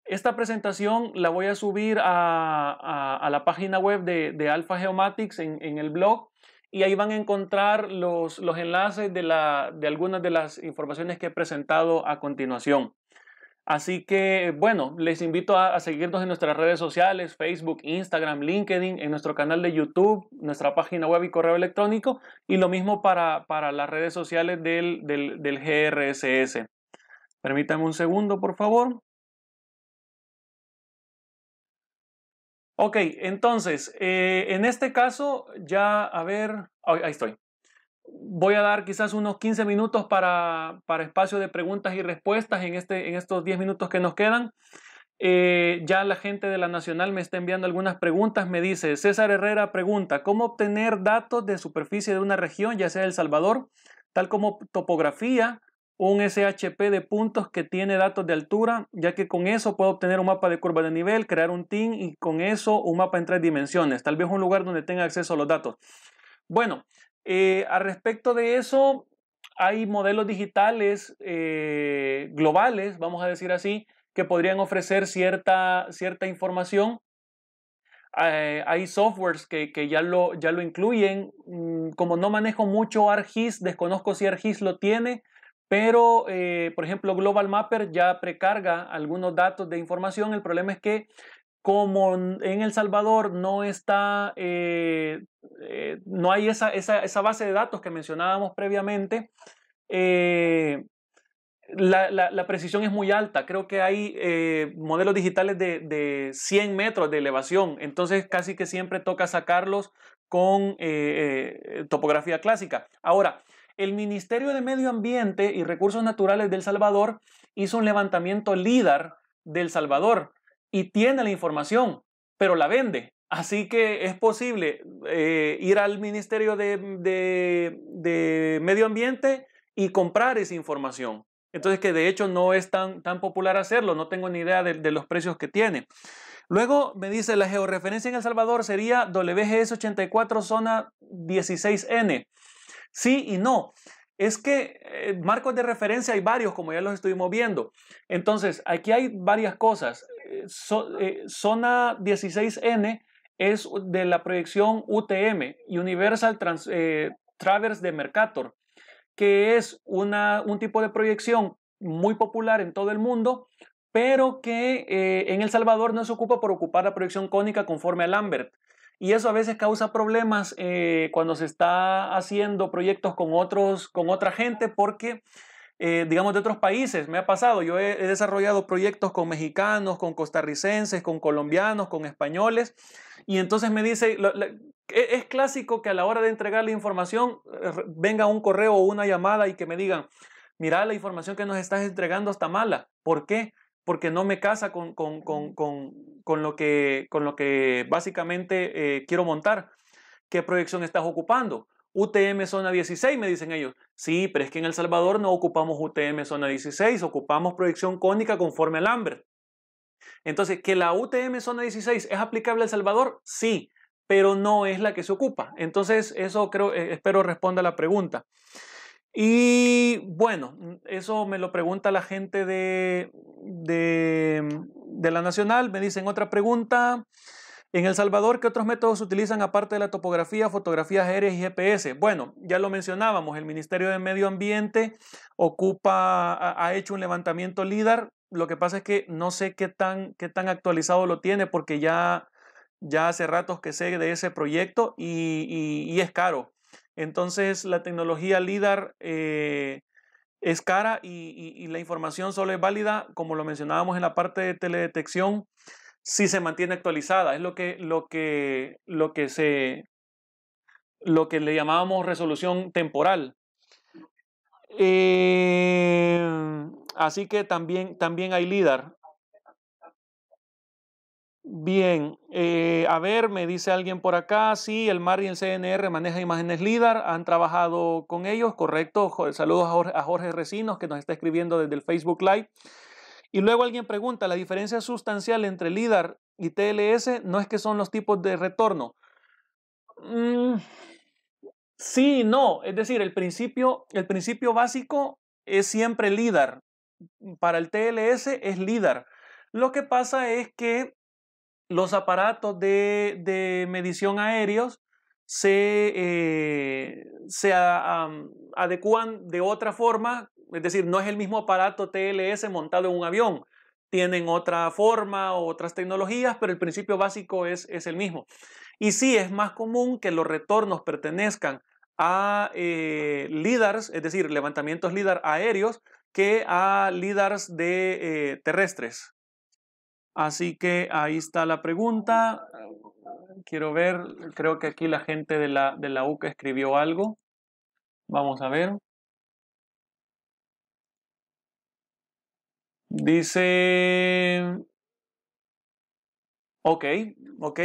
Esta presentación la voy a subir a, la página web de, Alfa Geomatics en, el blog y ahí van a encontrar los, enlaces de algunas de las informaciones que he presentado a continuación. Así que, bueno, les invito a, seguirnos en nuestras redes sociales, Facebook, Instagram, LinkedIn, en nuestro canal de YouTube, nuestra página web y correo electrónico, y lo mismo para, las redes sociales del, GRSS. Permítanme un segundo, por favor. Ok, entonces, eh, en este caso ya, a ver, ahí estoy voy a dar quizás unos 15 minutos para, para espacio de preguntas y respuestas en, este, en estos 10 minutos que nos quedan. Eh, ya la gente de la Nacional me está enviando algunas preguntas. Me dice César Herrera pregunta, ¿cómo obtener datos de superficie de una región, ya sea El Salvador, tal como topografía, un SHP de puntos que tiene datos de altura, ya que con eso puedo obtener un mapa de curva de nivel, crear un TIN y con eso un mapa en tres dimensiones, tal vez un lugar donde tenga acceso a los datos. Bueno, eh, al respecto de eso, hay modelos digitales eh, globales, vamos a decir así, que podrían ofrecer cierta, cierta información. Eh, hay softwares que, ya, lo, ya lo incluyen. Mm, como no manejo mucho ArcGIS, desconozco si ArcGIS lo tiene, pero por ejemplo Global Mapper ya precarga algunos datos de información. El problema es que como en El Salvador no está, eh, eh, no hay esa, base de datos que mencionábamos previamente, eh, la, precisión es muy alta. Creo que hay modelos digitales de, 100 metros de elevación, entonces casi que siempre toca sacarlos con topografía clásica. Ahora, el Ministerio de Medio Ambiente y Recursos Naturales del El Salvador hizo un levantamiento LIDAR del Salvador y tiene la información, pero la vende. Así que es posible eh, ir al Ministerio de, Medio Ambiente y comprar esa información. Entonces, que de hecho no es tan, tan popular hacerlo, no tengo ni idea de, de los precios que tiene. Luego me dice, la georreferencia en El Salvador sería WGS 84 zona 16N. Sí y no es que eh, marcos de referencia hay varios, como ya los estuvimos viendo. Entonces, aquí hay varias cosas. Eh, eh, zona 16N es de la proyección UTM, Universal Trans, Traverse de Mercator, que es una, un tipo de proyección muy popular en todo el mundo, pero que en El Salvador no se ocupa por ocupar la proyección cónica conforme a Lambert. Y eso a veces causa problemas eh, cuando se está haciendo proyectos con, otros, con otra gente porque, eh, digamos, de otros países, me ha pasado, yo he, desarrollado proyectos con mexicanos, con costarricenses, con colombianos, con españoles, y entonces me dice, e, es clásico que a la hora de entregar la información eh, venga un correo o una llamada y que me digan, mira, la información que nos estás entregando está mala. ¿Por qué? porque no me casa con, con, con, con lo, que, con lo que básicamente eh, quiero montar. ¿Qué proyección estás ocupando? UTM zona 16, me dicen ellos. Sí, pero es que en El Salvador no ocupamos UTM zona 16, ocupamos proyección cónica conforme al AMBER. Entonces, ¿que la UTM zona 16 es aplicable a El Salvador? Sí, pero no es la que se ocupa. Entonces, eso creo, eh, espero responda a la pregunta. Y bueno, mm, eso me lo pregunta la gente mm, de, la Nacional. Me dicen otra pregunta. En El Salvador, ¿qué otros métodos utilizan aparte de la topografía, fotografías aéreas y GPS? Bueno, ya lo mencionábamos, el Ministerio de Medio Ambiente ocupa, ha hecho un levantamiento LIDAR. Lo que pasa es que no sé qué tan, tan actualizado lo tiene porque ya, ya hace ratos que sé de ese proyecto y es caro. Entonces la tecnología LIDAR eh, es cara y, la información solo es válida, como lo mencionábamos en la parte de teledetección, si se mantiene actualizada. Es lo que, lo que, lo que, se, lo que le llamábamos resolución temporal. Eh, así que también, también hay LIDAR. Bien, eh, a ver, me dice alguien por acá, sí, el MAR y el CNR maneja imágenes LIDAR, han trabajado con ellos, correcto. Saludos a Jorge, a Recinos que nos está escribiendo desde el Facebook Live. Y luego alguien pregunta, la diferencia sustancial entre LIDAR y TLS no es que son los tipos de retorno. Mm, sí, no, es decir, el principio, el principio básico es siempre LIDAR. Para el TLS es LIDAR. Lo que pasa es que los aparatos de, medición aéreos se, eh, de otra forma, es decir, no es el mismo aparato TLS montado en un avión. Tienen otra forma o otras tecnologías, pero el principio básico es, el mismo. Y sí, es más común que los retornos pertenezcan a eh, LIDARs, es decir, levantamientos LIDAR aéreos, que a LIDARs de eh, terrestres. Así que ahí está la pregunta. Quiero ver, creo que aquí la gente de la, de la UCA escribió algo. Vamos a ver. Dice, ok, ¿ok?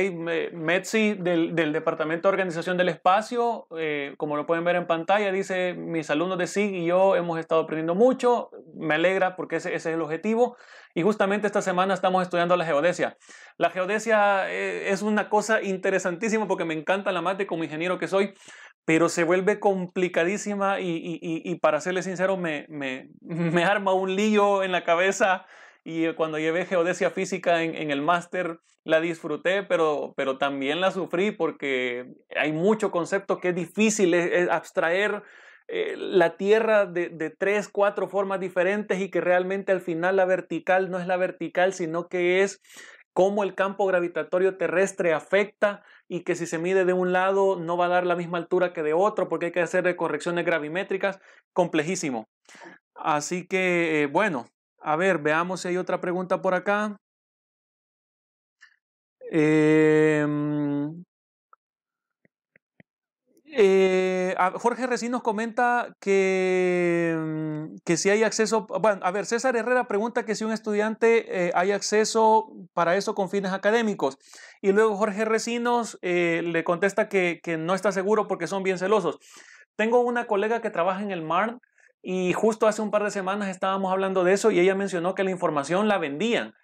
Metsi del, del, Departamento de Organización del Espacio, eh, como lo pueden ver en pantalla, dice, mis alumnos de SIG y yo hemos estado aprendiendo mucho, me alegra porque ese, es el objetivo. Y justamente esta semana estamos estudiando la geodesia. La geodesia eh, es una cosa interesantísima porque me encanta la mate como ingeniero que soy, pero se vuelve complicadísima y, y, y, y para serle sincero, me, me, me arma un lío en la cabeza y eh, cuando llevé geodesia física en, el máster la disfruté, pero, pero también la sufrí porque hay mucho concepto que es difícil abstraer eh, la tierra de, tres, cuatro formas diferentes y que realmente al final la vertical no es la vertical, sino que es cómo el campo gravitatorio terrestre afecta y que si se mide de un lado no va a dar la misma altura que de otro porque hay que hacer correcciones gravimétricas, complejísimo. Así que, eh, bueno, a ver, veamos si hay otra pregunta por acá. Em, eh, Jorge Recinos comenta que, mm, que, si hay acceso. Bueno, a ver, César Herrera pregunta que si un estudiante eh, hay acceso para eso con fines académicos. Y luego Jorge Recinos eh, le contesta que, que, no está seguro porque son bien celosos. Tengo una colega que trabaja en el MARN y justo hace un par de semanas estábamos hablando de eso y ella mencionó que la información la vendían.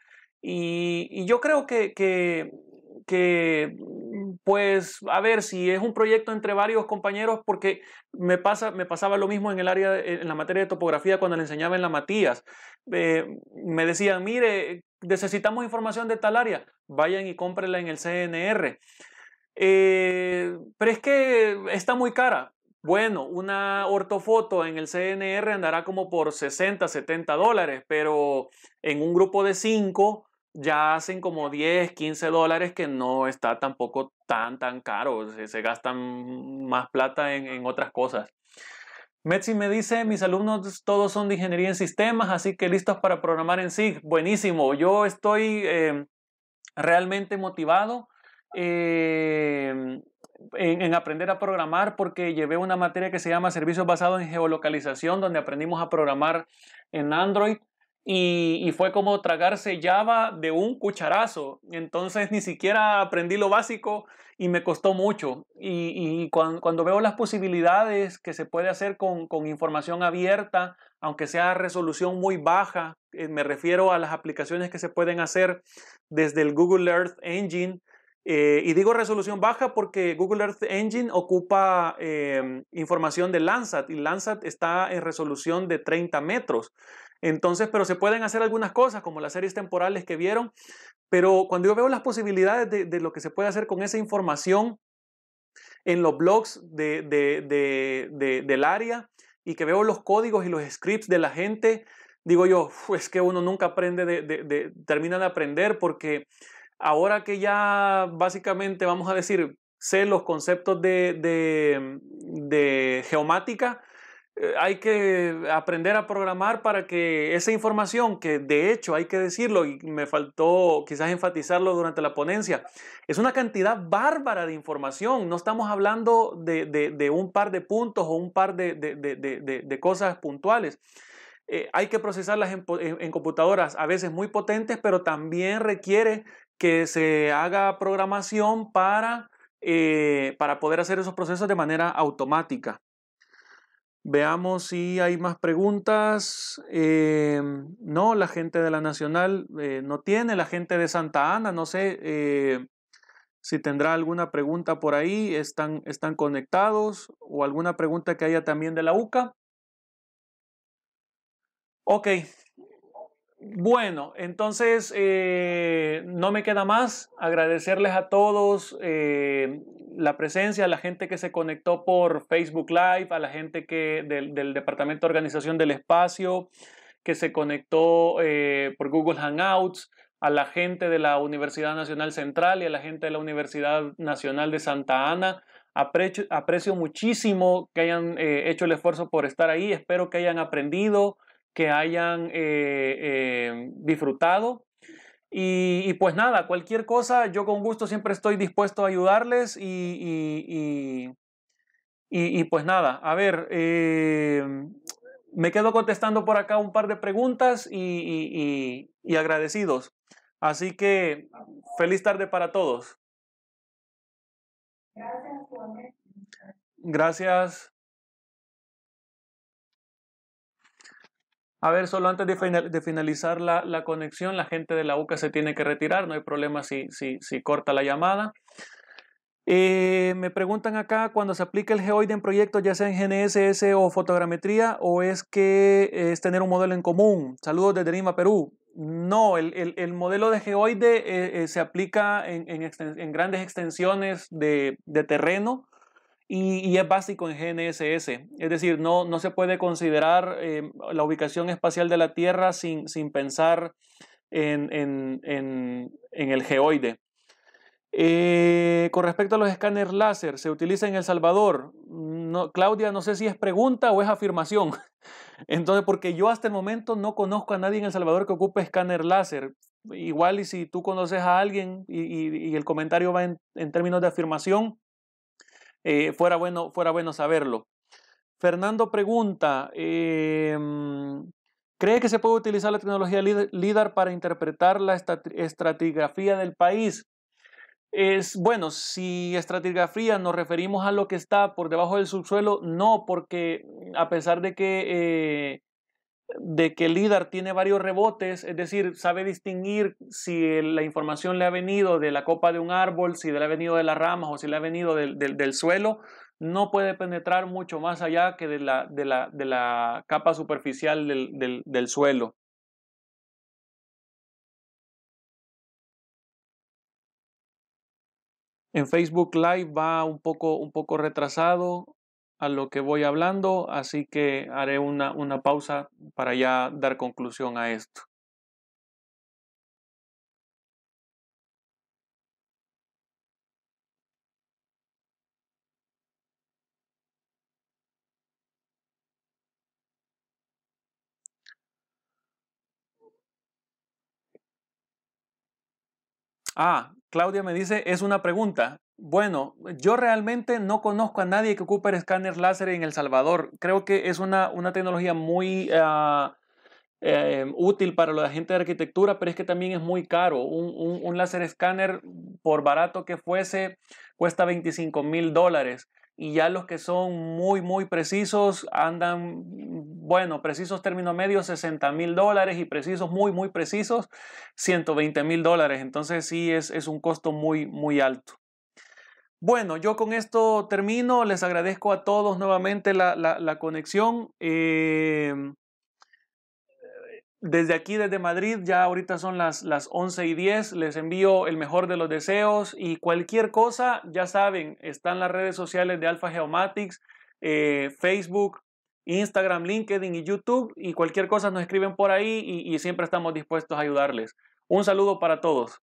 Y, yo creo que, que, mm, pues, a ver, si es un proyecto entre varios compañeros, porque me, pasa, me pasaba lo mismo en el área, en la materia de topografía cuando le enseñaba en la Matías. Eh, me decían, mire, necesitamos información de tal área, vayan y cómprenla en el CNR. Eh, pero es que está muy cara. Bueno, una ortofoto en el CNR andará como por 60, 70 dólares, pero en un grupo de 5 ya hacen como 10, 15 dólares que no está tampoco tan, tan caro. Se, gastan más plata en, otras cosas. Metsi me dice, mis alumnos todos son de ingeniería en sistemas, así que listos para programar en SIG. Buenísimo, yo estoy eh, realmente motivado. Eh, en, aprender a programar porque llevé una materia que se llama servicios basados en geolocalización, donde aprendimos a programar en Android. Y, fue como tragarse Java de un cucharazo. Entonces ni siquiera aprendí lo básico y me costó mucho. Y, cuando, veo las posibilidades que se puede hacer con, información abierta, aunque sea resolución muy baja, eh, me refiero a las aplicaciones que se pueden hacer desde el Google Earth Engine, eh, y digo resolución baja porque Google Earth Engine ocupa em, información de Landsat y Landsat está en resolución de 30 metros. Entonces, pero se pueden hacer algunas cosas como las series temporales que vieron, pero cuando yo veo las posibilidades de, lo que se puede hacer con esa información en los blogs de, del área y que veo los códigos y los scripts de la gente, digo yo, es que uno nunca aprende de, termina de aprender porque Ahora que ya básicamente vamos a decir, sé los conceptos de, de, geomática, eh, hay que aprender a programar para que esa información, que de hecho hay que decirlo, y me faltó quizás enfatizarlo durante la ponencia, es una cantidad bárbara de información. No estamos hablando de, un par de puntos o un par de, cosas puntuales. Eh, hay que procesarlas en, computadoras a veces muy potentes, pero también requiere que se haga programación para, eh, para poder hacer esos procesos de manera automática. Veamos si hay más preguntas. Eh, no, la gente de la Nacional eh, no tiene, la gente de Santa Ana, no sé si tendrá alguna pregunta por ahí, están, están conectados o alguna pregunta que haya también de la UCA. Ok, bueno, entonces eh, no me queda más agradecerles a todos eh, la presencia, a la gente que se conectó por Facebook Live, a la gente que del, Departamento de Organización del Espacio, que se conectó eh, por Google Hangouts, a la gente de la Universidad Nacional Central y a la gente de la Universidad Nacional de Santa Ana. aprecio muchísimo que hayan hecho el esfuerzo por estar ahí, espero que hayan aprendido que hayan eh, eh, disfrutado. Y, pues nada, cualquier cosa, yo con gusto siempre estoy dispuesto a ayudarles y, y, y pues nada, a ver, eh, me quedo contestando por acá un par de preguntas y agradecidos. Así que feliz tarde para todos. Gracias, Gracias. A ver, solo antes de, finalizar la, conexión, la gente de la UCA se tiene que retirar, no hay problema si, si, corta la llamada. Eh, me preguntan acá, cuando se aplica el geoide en proyectos, ya sea en GNSS o fotogrametría, o es que es tener un modelo en común. Saludos desde Lima, Perú. No, el, modelo de geoide eh, eh, se aplica en, grandes extensiones de, de terreno y, es básico en GNSS. Es decir, no, no se puede considerar eh, la ubicación espacial de la Tierra sin, pensar en, el geoide. Eh, con respecto a los escáneres láser, ¿se utiliza en El Salvador? Claudia, no sé si es pregunta o es afirmación. Entonces, porque yo hasta el momento no conozco a nadie en El Salvador que ocupe escáner láser. Igual y si tú conoces a alguien y el comentario va en términos de afirmación, eh, fuera, bueno, fuera bueno saberlo. Fernando pregunta, em, ¿cree que se puede utilizar la tecnología LIDAR para interpretar la estratigrafía del país? Es, bueno, si estratigrafía nos referimos a lo que está por debajo del subsuelo, no, porque a pesar de que eh, de que el líder tiene varios rebotes, es decir, sabe distinguir si la información le ha venido de la copa de un árbol, si le ha venido de las ramas o si le ha venido del, suelo, no puede penetrar mucho más allá que de la, de la, de la capa superficial del, del suelo. En Facebook Live va un poco, un poco retrasado a lo que voy hablando, así que haré una, una pausa para ya dar conclusión a esto. Ah, Claudia me dice, es una pregunta. Bueno, yo realmente no conozco a nadie que ocupe escáner láser en El Salvador. Creo que es una, una tecnología muy ah, eh, útil para la gente de arquitectura, pero es que también es muy caro. Un, un láser escáner, por barato que fuese, cuesta 25 mil dólares y ya los que son muy, muy precisos andan, bueno, precisos término medio, 60 mil dólares y precisos, muy, muy precisos, 120 mil dólares. Entonces sí es, es, un costo muy, muy alto. Bueno, yo con esto termino. Les agradezco a todos nuevamente la, conexión. Eh, desde aquí, desde Madrid, ya ahorita son las, las 11 y 10, les envío el mejor de los deseos y cualquier cosa, ya saben, están las redes sociales de Alfa Geomatics, eh, Facebook, Instagram, LinkedIn y YouTube y cualquier cosa nos escriben por ahí y siempre estamos dispuestos a ayudarles. Un saludo para todos.